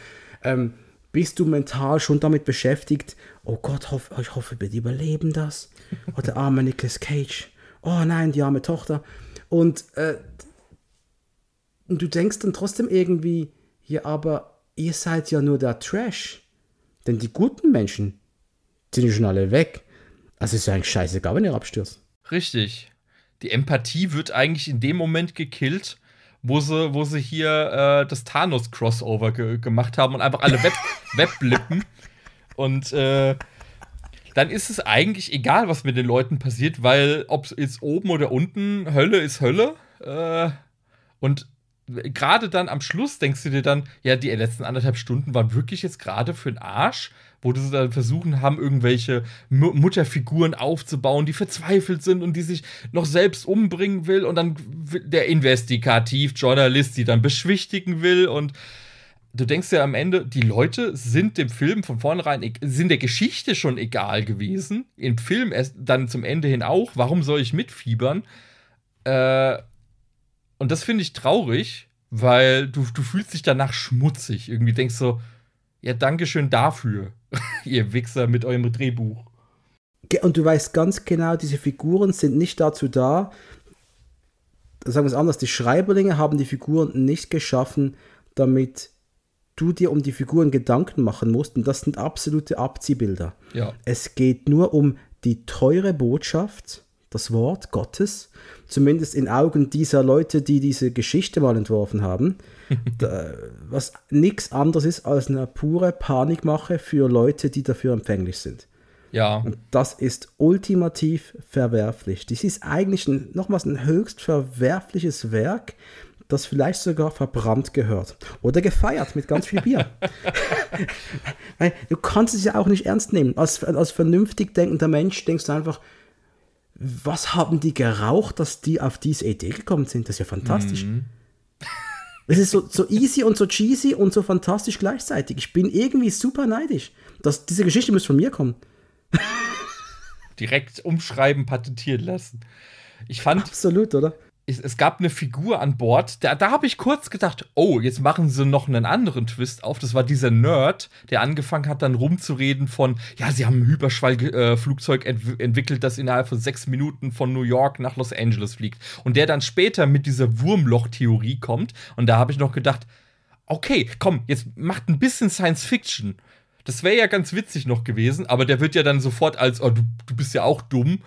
ähm, bist du mental schon damit beschäftigt, oh Gott, hoff, ich hoffe, wir überleben das. *laughs* Oder der ah, arme Nicolas Cage. Oh nein, die arme Tochter. Und äh, du denkst dann trotzdem irgendwie, ja, aber ihr seid ja nur der Trash. Denn die guten Menschen sind ja schon alle weg. Also ist ja eigentlich scheißegal, wenn ihr abstürzt. Richtig. Die Empathie wird eigentlich in dem Moment gekillt, wo sie, wo sie hier äh, das Thanos-Crossover ge gemacht haben und einfach alle Web *laughs* Weblippen. Und äh, dann ist es eigentlich egal, was mit den Leuten passiert, weil ob es jetzt oben oder unten, Hölle ist Hölle. Äh, und gerade dann am Schluss denkst du dir dann, ja, die letzten anderthalb Stunden waren wirklich jetzt gerade für den Arsch, wo sie dann versuchen haben, irgendwelche M Mutterfiguren aufzubauen, die verzweifelt sind und die sich noch selbst umbringen will und dann der Investigativ-Journalist sie dann beschwichtigen will und du denkst ja am Ende, die Leute sind dem Film von vornherein, e-, sind der Geschichte schon egal gewesen, im Film erst dann zum Ende hin auch, warum soll ich mitfiebern? Äh, und das finde ich traurig, weil du, du fühlst dich danach schmutzig. Irgendwie denkst du, so, ja, danke schön dafür, *laughs* ihr Wichser mit eurem Drehbuch. Und du weißt ganz genau, diese Figuren sind nicht dazu da, sagen wir es anders, die Schreiberlinge haben die Figuren nicht geschaffen, damit du dir um die Figuren Gedanken machen musst. Und das sind absolute Abziehbilder. Ja. Es geht nur um die teure Botschaft, das Wort Gottes, zumindest in Augen dieser Leute, die diese Geschichte mal entworfen haben, *laughs* da, was nichts anderes ist als eine pure Panikmache für Leute, die dafür empfänglich sind. Ja. Und das ist ultimativ verwerflich. Das ist eigentlich ein, nochmals ein höchst verwerfliches Werk, das vielleicht sogar verbrannt gehört oder gefeiert mit ganz viel Bier. *laughs* *laughs* du kannst es ja auch nicht ernst nehmen. Als, als vernünftig denkender Mensch denkst du einfach, was haben die geraucht, dass die auf diese Idee gekommen sind? Das ist ja fantastisch. Mhm. Es ist so, so easy und so cheesy und so fantastisch gleichzeitig. Ich bin irgendwie super neidisch. Das, diese Geschichte muss von mir kommen. Direkt umschreiben, patentieren lassen. Ich fand. Absolut, oder? es gab eine Figur an Bord, da, da habe ich kurz gedacht, oh, jetzt machen sie noch einen anderen Twist auf. Das war dieser Nerd, der angefangen hat, dann rumzureden von, ja, sie haben ein Hyperschwallflugzeug äh, ent entwickelt, das innerhalb von sechs Minuten von New York nach Los Angeles fliegt. Und der dann später mit dieser Wurmloch-Theorie kommt. Und da habe ich noch gedacht, okay, komm, jetzt macht ein bisschen Science Fiction. Das wäre ja ganz witzig noch gewesen, aber der wird ja dann sofort als, oh, du, du bist ja auch dumm,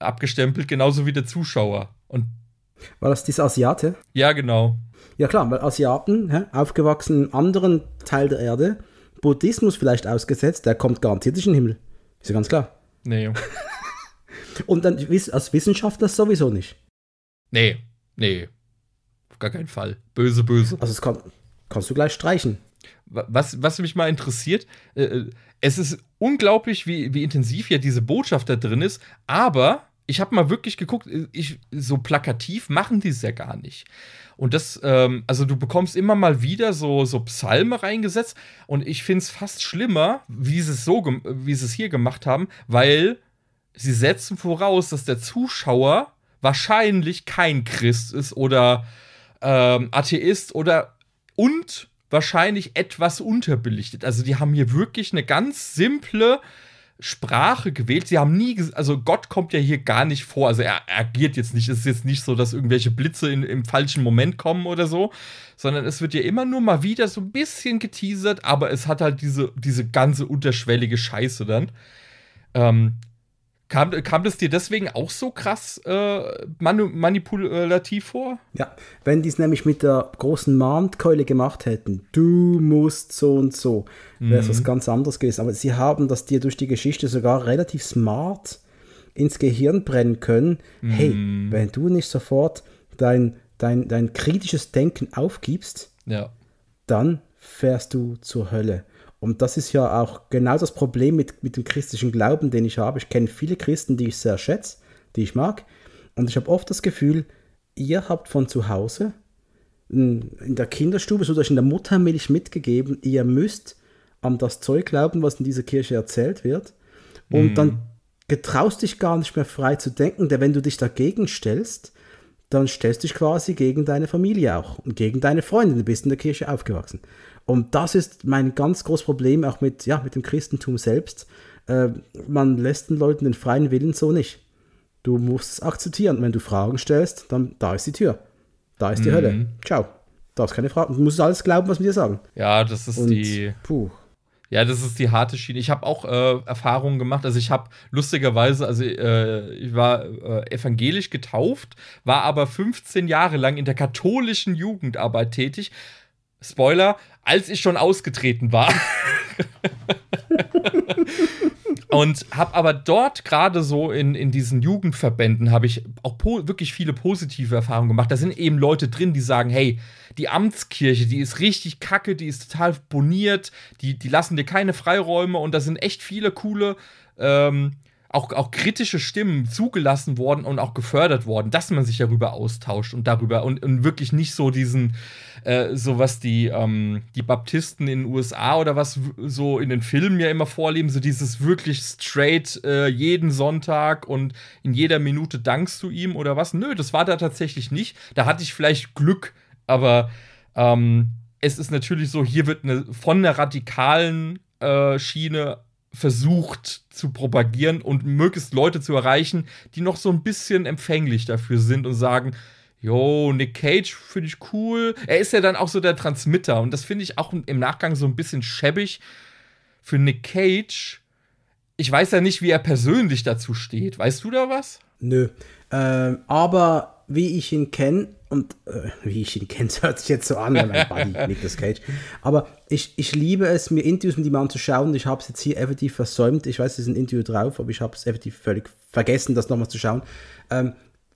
abgestempelt, genauso wie der Zuschauer. Und war das dieser Asiate? Ja, genau. Ja klar, weil Asiaten, hä, aufgewachsen im anderen Teil der Erde, Buddhismus vielleicht ausgesetzt, der kommt garantiert nicht in den Himmel. Ist ja ganz klar. Nee. *laughs* Und dann als Wissenschaftler sowieso nicht. Nee, nee. Auf gar keinen Fall. Böse, böse. Also das kann, kannst du gleich streichen. Was, was mich mal interessiert, äh, äh, es ist unglaublich, wie, wie intensiv ja diese Botschaft da drin ist, aber ich habe mal wirklich geguckt, ich, so plakativ machen die es ja gar nicht. Und das, ähm, also du bekommst immer mal wieder so, so Psalme reingesetzt und ich finde es fast schlimmer, wie sie es so, es hier gemacht haben, weil sie setzen voraus, dass der Zuschauer wahrscheinlich kein Christ ist oder ähm, Atheist oder und wahrscheinlich etwas unterbelichtet. Also die haben hier wirklich eine ganz simple Sprache gewählt. Sie haben nie, also Gott kommt ja hier gar nicht vor. Also er agiert jetzt nicht. Es ist jetzt nicht so, dass irgendwelche Blitze in, im falschen Moment kommen oder so, sondern es wird ja immer nur mal wieder so ein bisschen geteasert, aber es hat halt diese, diese ganze unterschwellige Scheiße dann. Ähm, Kam, kam das dir deswegen auch so krass äh, manipulativ vor? Ja, wenn die es nämlich mit der großen Mahnkeule gemacht hätten, du musst so und so, wäre es mhm. was ganz anderes gewesen. Aber sie haben das dir durch die Geschichte sogar relativ smart ins Gehirn brennen können. Mhm. Hey, wenn du nicht sofort dein, dein, dein kritisches Denken aufgibst, ja. dann fährst du zur Hölle. Und das ist ja auch genau das Problem mit, mit dem christlichen Glauben, den ich habe. Ich kenne viele Christen, die ich sehr schätze, die ich mag. Und ich habe oft das Gefühl, ihr habt von zu Hause in der Kinderstube, so dass in der Muttermilch mitgegeben, ihr müsst an das Zeug glauben, was in dieser Kirche erzählt wird. Und mhm. dann getraust dich gar nicht mehr frei zu denken, denn wenn du dich dagegen stellst, dann stellst du dich quasi gegen deine Familie auch und gegen deine Freunde. Du bist in der Kirche aufgewachsen. Und das ist mein ganz großes Problem auch mit, ja, mit dem Christentum selbst. Äh, man lässt den Leuten den freien Willen so nicht. Du musst es akzeptieren. Wenn du Fragen stellst, dann da ist die Tür. Da ist die mhm. Hölle. Ciao. Da ist keine Frage. Du musst alles glauben, was wir dir sagen. Ja, das ist Und, die. Puh. Ja, das ist die harte Schiene. Ich habe auch äh, Erfahrungen gemacht. Also ich habe lustigerweise, also äh, ich war äh, evangelisch getauft, war aber 15 Jahre lang in der katholischen Jugendarbeit tätig. Spoiler, als ich schon ausgetreten war. und habe aber dort gerade so in, in diesen Jugendverbänden habe ich auch wirklich viele positive Erfahrungen gemacht. Da sind eben Leute drin, die sagen, hey, die Amtskirche, die ist richtig kacke, die ist total boniert, die, die lassen dir keine Freiräume und da sind echt viele coole ähm, auch, auch kritische Stimmen zugelassen worden und auch gefördert worden, dass man sich darüber austauscht und darüber und, und wirklich nicht so diesen, äh, so was die, ähm, die Baptisten in den USA oder was so in den Filmen ja immer vorleben, so dieses wirklich straight äh, jeden Sonntag und in jeder Minute dankst du ihm oder was. Nö, das war da tatsächlich nicht. Da hatte ich vielleicht Glück, aber ähm, es ist natürlich so, hier wird eine, von der radikalen äh, Schiene versucht zu propagieren und möglichst Leute zu erreichen, die noch so ein bisschen empfänglich dafür sind und sagen, Jo, Nick Cage finde ich cool. Er ist ja dann auch so der Transmitter und das finde ich auch im Nachgang so ein bisschen schäbig für Nick Cage. Ich weiß ja nicht, wie er persönlich dazu steht. Weißt du da was? Nö. Ähm, aber wie ich ihn kenne, und äh, wie ich ihn kenne, *laughs* hört sich jetzt so an, mein Buddy, *laughs* Nicolas Cage. Aber ich, ich liebe es, mir Interviews mit ihm anzuschauen und ich habe es jetzt hier effektiv versäumt. Ich weiß, es ist ein Interview drauf, aber ich habe es effektiv völlig vergessen, das nochmal zu schauen. Ähm,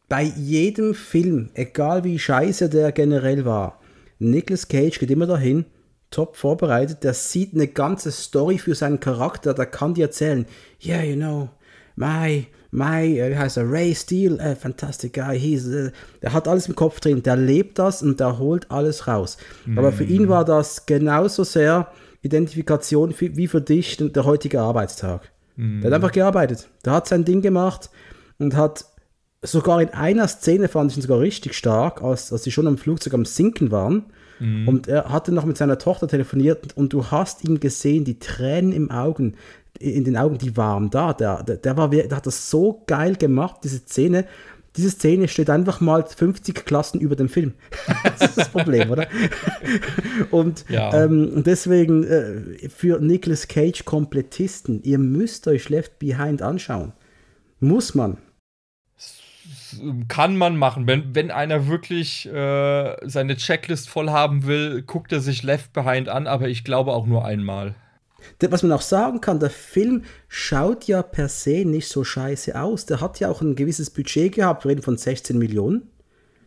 bei jedem Film, egal wie scheiße der generell war, Nicolas Cage geht immer dahin, top vorbereitet, der sieht eine ganze Story für seinen Charakter, der kann die erzählen. Yeah, you know, my Mai, äh, wie heißt er, Ray Steele, äh, fantastic guy, he's, äh, der hat alles im Kopf drin, der lebt das und der holt alles raus. Mhm. Aber für ihn mhm. war das genauso sehr Identifikation für, wie für dich der heutige Arbeitstag. Mhm. Der hat mhm. einfach gearbeitet, der hat sein Ding gemacht und hat sogar in einer Szene fand ich ihn sogar richtig stark, als, als sie schon am Flugzeug am Sinken waren. Mhm. Und er hatte noch mit seiner Tochter telefoniert und du hast ihn gesehen, die Tränen im Augen, in den Augen, die waren da. Der, der, der, war, der hat das so geil gemacht, diese Szene. Diese Szene steht einfach mal 50 Klassen über dem Film. *laughs* das ist das Problem, oder? *laughs* und ja. ähm, deswegen äh, für Nicolas Cage Komplettisten, ihr müsst euch Left Behind anschauen. Muss man kann man machen. Wenn, wenn einer wirklich äh, seine Checklist voll haben will, guckt er sich Left Behind an, aber ich glaube auch nur einmal was man auch sagen kann, der Film schaut ja per se nicht so scheiße aus. Der hat ja auch ein gewisses Budget gehabt, wir reden von 16 Millionen.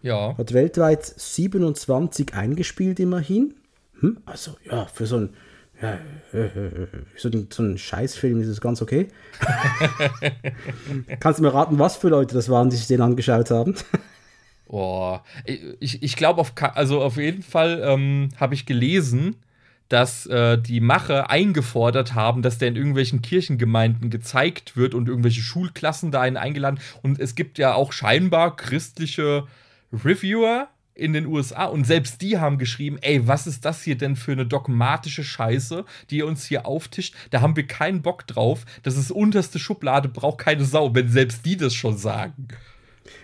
Ja. Hat weltweit 27 eingespielt immerhin. Hm? Also ja, für so einen, ja, *laughs* so einen, so einen Scheißfilm ist es ganz okay. *laughs* Kannst du mir raten, was für Leute das waren, die sich den angeschaut haben? Boah, ich, ich glaube, auf, also auf jeden Fall ähm, habe ich gelesen, dass äh, die Macher eingefordert haben, dass der in irgendwelchen Kirchengemeinden gezeigt wird und irgendwelche Schulklassen dahin eingeladen. Und es gibt ja auch scheinbar christliche Reviewer in den USA und selbst die haben geschrieben, ey, was ist das hier denn für eine dogmatische Scheiße, die ihr uns hier auftischt? Da haben wir keinen Bock drauf. Das ist unterste Schublade, braucht keine Sau, wenn selbst die das schon sagen.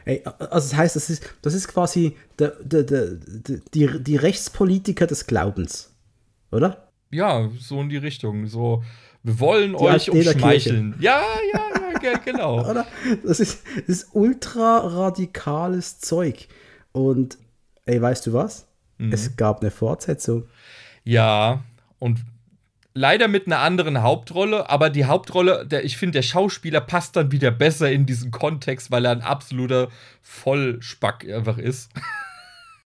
Ey, also das heißt, das ist, das ist quasi der, der, der, die, die Rechtspolitiker des Glaubens oder? Ja, so in die Richtung. So, wir wollen die euch umschmeicheln. Ja, ja, ja, genau. *laughs* oder? Das ist, ist ultra radikales Zeug. Und ey, weißt du was? Mhm. Es gab eine Fortsetzung. Ja, und leider mit einer anderen Hauptrolle, aber die Hauptrolle, der, ich finde, der Schauspieler passt dann wieder besser in diesen Kontext, weil er ein absoluter Vollspack einfach ist. *laughs*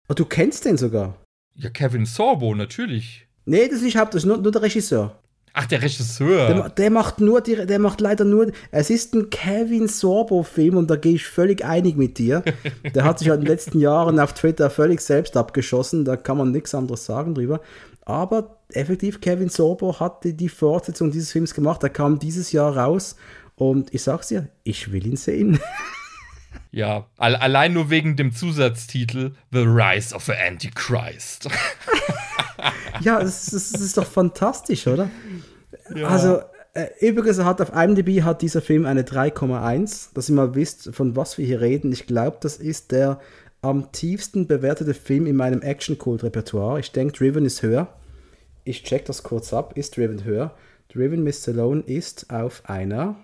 Oh, du kennst den sogar. Ja, Kevin Sorbo, natürlich. Nee, das ist hauptsächlich nur, nur der Regisseur. Ach, der Regisseur. Der, der, macht nur, der macht leider nur. Es ist ein Kevin Sorbo-Film und da gehe ich völlig einig mit dir. *laughs* Der hat sich halt in den letzten Jahren auf Twitter völlig selbst abgeschossen. Da kann man nichts anderes sagen drüber. Aber effektiv, Kevin Sorbo hatte die Fortsetzung dieses Films gemacht. Er kam dieses Jahr raus und ich sag's dir, ich will ihn sehen. *laughs* Ja, allein nur wegen dem Zusatztitel The Rise of the Antichrist. *laughs* ja, das, ist, es ist doch fantastisch, oder? Ja. Also, äh, übrigens hat auf IMDb hat dieser Film eine 3,1, dass ihr mal wisst, von was wir hier reden. Ich glaube, das ist der am tiefsten bewertete Film in meinem Action-Cult-Repertoire. Ich denke, Driven ist höher. Ich check das kurz ab. Ist Driven höher? Driven Miss Alone ist auf einer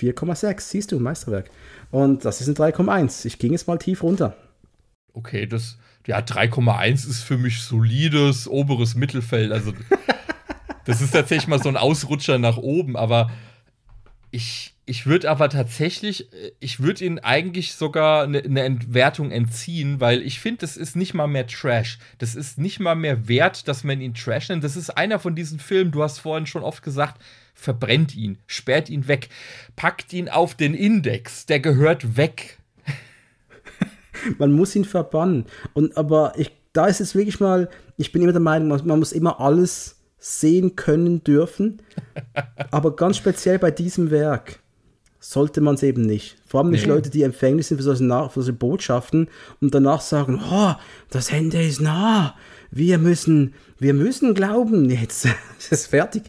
4,6. Siehst du, Meisterwerk. Und das ist ein 3,1. Ich ging jetzt mal tief runter. Okay, das, ja, 3,1 ist für mich solides, oberes Mittelfeld. Also, *laughs* das ist tatsächlich mal so ein Ausrutscher nach oben, aber ich ich würde aber tatsächlich, äh, ich würde ihnen eigentlich sogar eine ne Entwertung entziehen, weil ich finde, das ist nicht mal mehr Trash. Das ist nicht mal mehr wert, dass man ihn Trash nennt. Das ist einer von diesen Filmen, du hast vorhin schon oft gesagt, verbrennt ihn, sperrt ihn weg, packt ihn auf den Index, der gehört weg. Man muss ihn verbannen. Und aber ich, da ist es wirklich mal, ich bin immer der Meinung, man, man muss immer alles sehen können dürfen. Aber ganz speziell bei diesem Werk sollte man es eben nicht. Vor allem nicht nee. Leute, die empfänglich sind für solche, für solche, Botschaften und danach sagen, oh, das Ende ist nah, wir müssen, wir müssen glauben jetzt. es *laughs* ist fertig.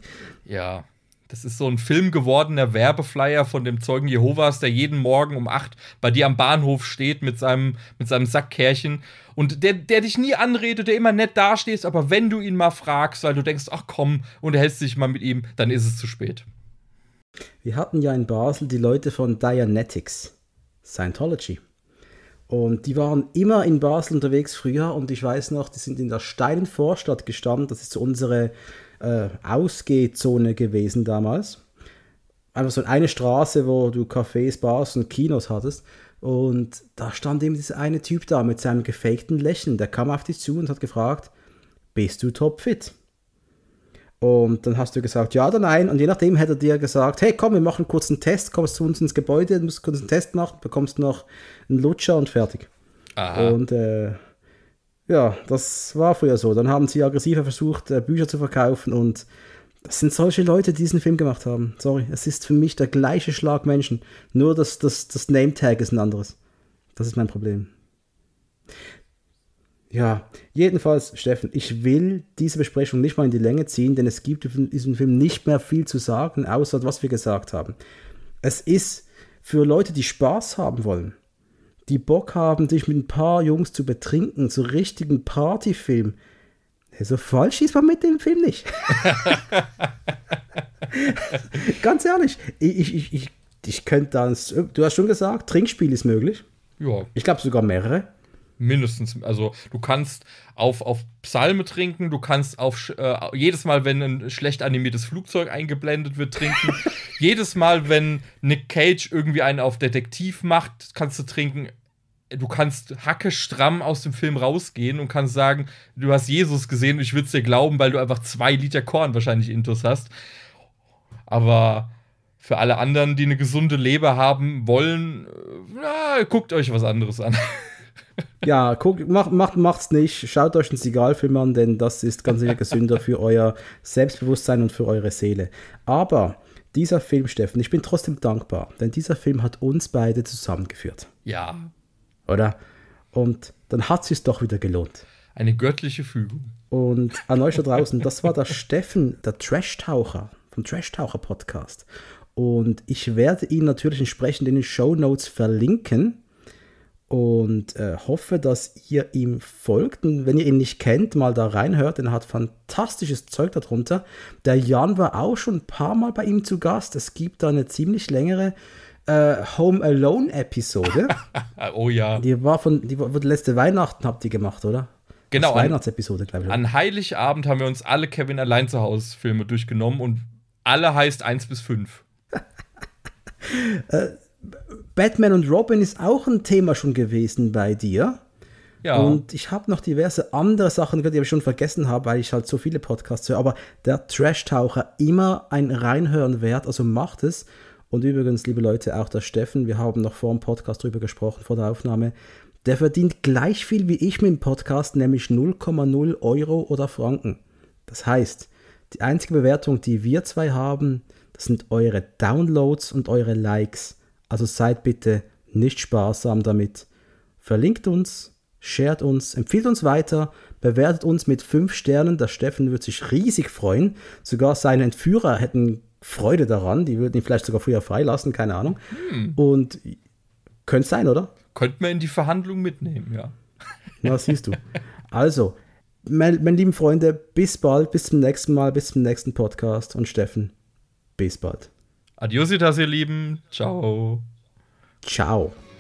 Ja, das ist so ein Film gewordener Werbeflyer von dem Zeugen Jehovas, der jeden Morgen um 8 bei dir am Bahnhof steht mit seinem, mit seinem Sackkärchen und der, der dich nie anredet, der immer nett dastehst, aber wenn du ihn mal fragst, weil du denkst, ach komm, unterhältst dich mal mit ihm, dann ist es zu spät. Wir hatten ja in Basel die Leute von Dianetics, Scientology. Und die waren immer in Basel unterwegs früher und ich weiß noch, die sind in der steilen Vorstadt gestanden. Das ist so unsere äh, Ausgehzone gewesen damals. Einfach so eine Straße, wo du Cafés, Bars und Kinos hattest. Und da stand eben dieser eine Typ da mit seinem gefakten Lächeln. Der kam auf dich zu und hat gefragt, bist du topfit? Und dann hast du gesagt, ja oder nein. Und je nachdem hätte er dir gesagt, hey komm, wir machen kurz einen Test, kommst zu uns ins Gebäude, musst kurz einen Test machen, bekommst noch einen Lutscher und fertig. Aha. Und äh, ja, das war früher so. Dann haben sie aggressiver versucht, äh, Bücher zu verkaufen und das sind solche Leute, die diesen Film gemacht haben. Sorry, es ist für mich der gleiche Schlag Menschen. Nur das, das, das Name-Tag ist ein anderes. Das ist mein Problem ja, jedenfalls, Steffen, ich will diese Besprechung nicht mal in die Länge ziehen, denn es gibt in diesem Film nicht mehr viel zu sagen, außer was wir gesagt haben. Es ist für Leute, die Spaß haben wollen, die Bock haben, dich mit ein paar Jungs zu betrinken, so richtigen Partyfilm. So falsch ist man mit dem Film nicht. *laughs* Ganz ehrlich, ich, ich, ich, ich könnte dann, du hast schon gesagt, Trinkspiel ist möglich. Ja. Ich glaube sogar mehrere mindestens, also du kannst auf, auf Psalme trinken, du kannst auf äh, jedes Mal, wenn ein schlecht animiertes Flugzeug eingeblendet wird, trinken. *laughs* jedes Mal, wenn Nick Cage irgendwie einen auf Detektiv macht, kannst du trinken. Du kannst hacke stramm aus dem Film rausgehen und kannst sagen, du hast Jesus gesehen ich würde es dir glauben, weil du einfach zwei Liter Korn wahrscheinlich intus hast. Aber für alle anderen, die eine gesunde Leber haben wollen, äh, na, guckt euch was anderes an. *laughs* ja, guckt, macht, macht, macht's nicht. Schaut euch einen sigal an, denn das ist ganz sicher gesünder für euer Selbstbewusstsein und für eure Seele. Aber dieser Film, Steffen, ich bin trotzdem dankbar, denn dieser Film hat uns beide zusammengeführt. Ja. Oder? Und dann hat es sich doch wieder gelohnt. Eine göttliche Fügung. Und an euch da draußen, das war der Steffen, der Trash-Taucher vom Trash-Taucher-Podcast. Und ich werde ihn natürlich entsprechend in den Show Notes verlinken und äh, hoffe, dass ihr ihm folgt. Und wenn ihr ihn nicht kennt, mal da reinhört, denn er hat fantastisches Zeug darunter. Der Jan war auch schon ein paar Mal bei ihm zu Gast. Es gibt da eine ziemlich längere äh, Home Alone-Episode. *laughs* oh ja. Die war von, die, wurde letzte Weihnachten habt ihr gemacht, oder? Genau. Das Weihnachtsepisode, glaube ich. An Heiligabend haben wir uns alle Kevin allein zu Hause Filme durchgenommen und alle heißt 1 bis 5. äh, Batman und Robin ist auch ein Thema schon gewesen bei dir. Ja. Und ich habe noch diverse andere Sachen gehört, die ich schon vergessen habe, weil ich halt so viele Podcasts höre. Aber der Trash-Taucher, immer ein Reinhören wert, also macht es. Und übrigens, liebe Leute, auch der Steffen, wir haben noch vor dem Podcast drüber gesprochen, vor der Aufnahme. Der verdient gleich viel wie ich mit dem Podcast, nämlich 0,0 Euro oder Franken. Das heißt, die einzige Bewertung, die wir zwei haben, das sind eure Downloads und eure Likes. Also seid bitte nicht sparsam damit. Verlinkt uns, shared uns, empfiehlt uns weiter, bewertet uns mit 5 Sternen. Der Steffen wird sich riesig freuen. Sogar seine Entführer hätten Freude daran. Die würden ihn vielleicht sogar früher freilassen, keine Ahnung. Hm. Und könnte sein, oder? Könnten wir in die Verhandlung mitnehmen, ja. *laughs* Na, siehst du. Also, meine, meine lieben Freunde, bis bald, bis zum nächsten Mal, bis zum nächsten Podcast. Und Steffen, bis bald. Adiositas, ihr Lieben. Ciao. Ciao.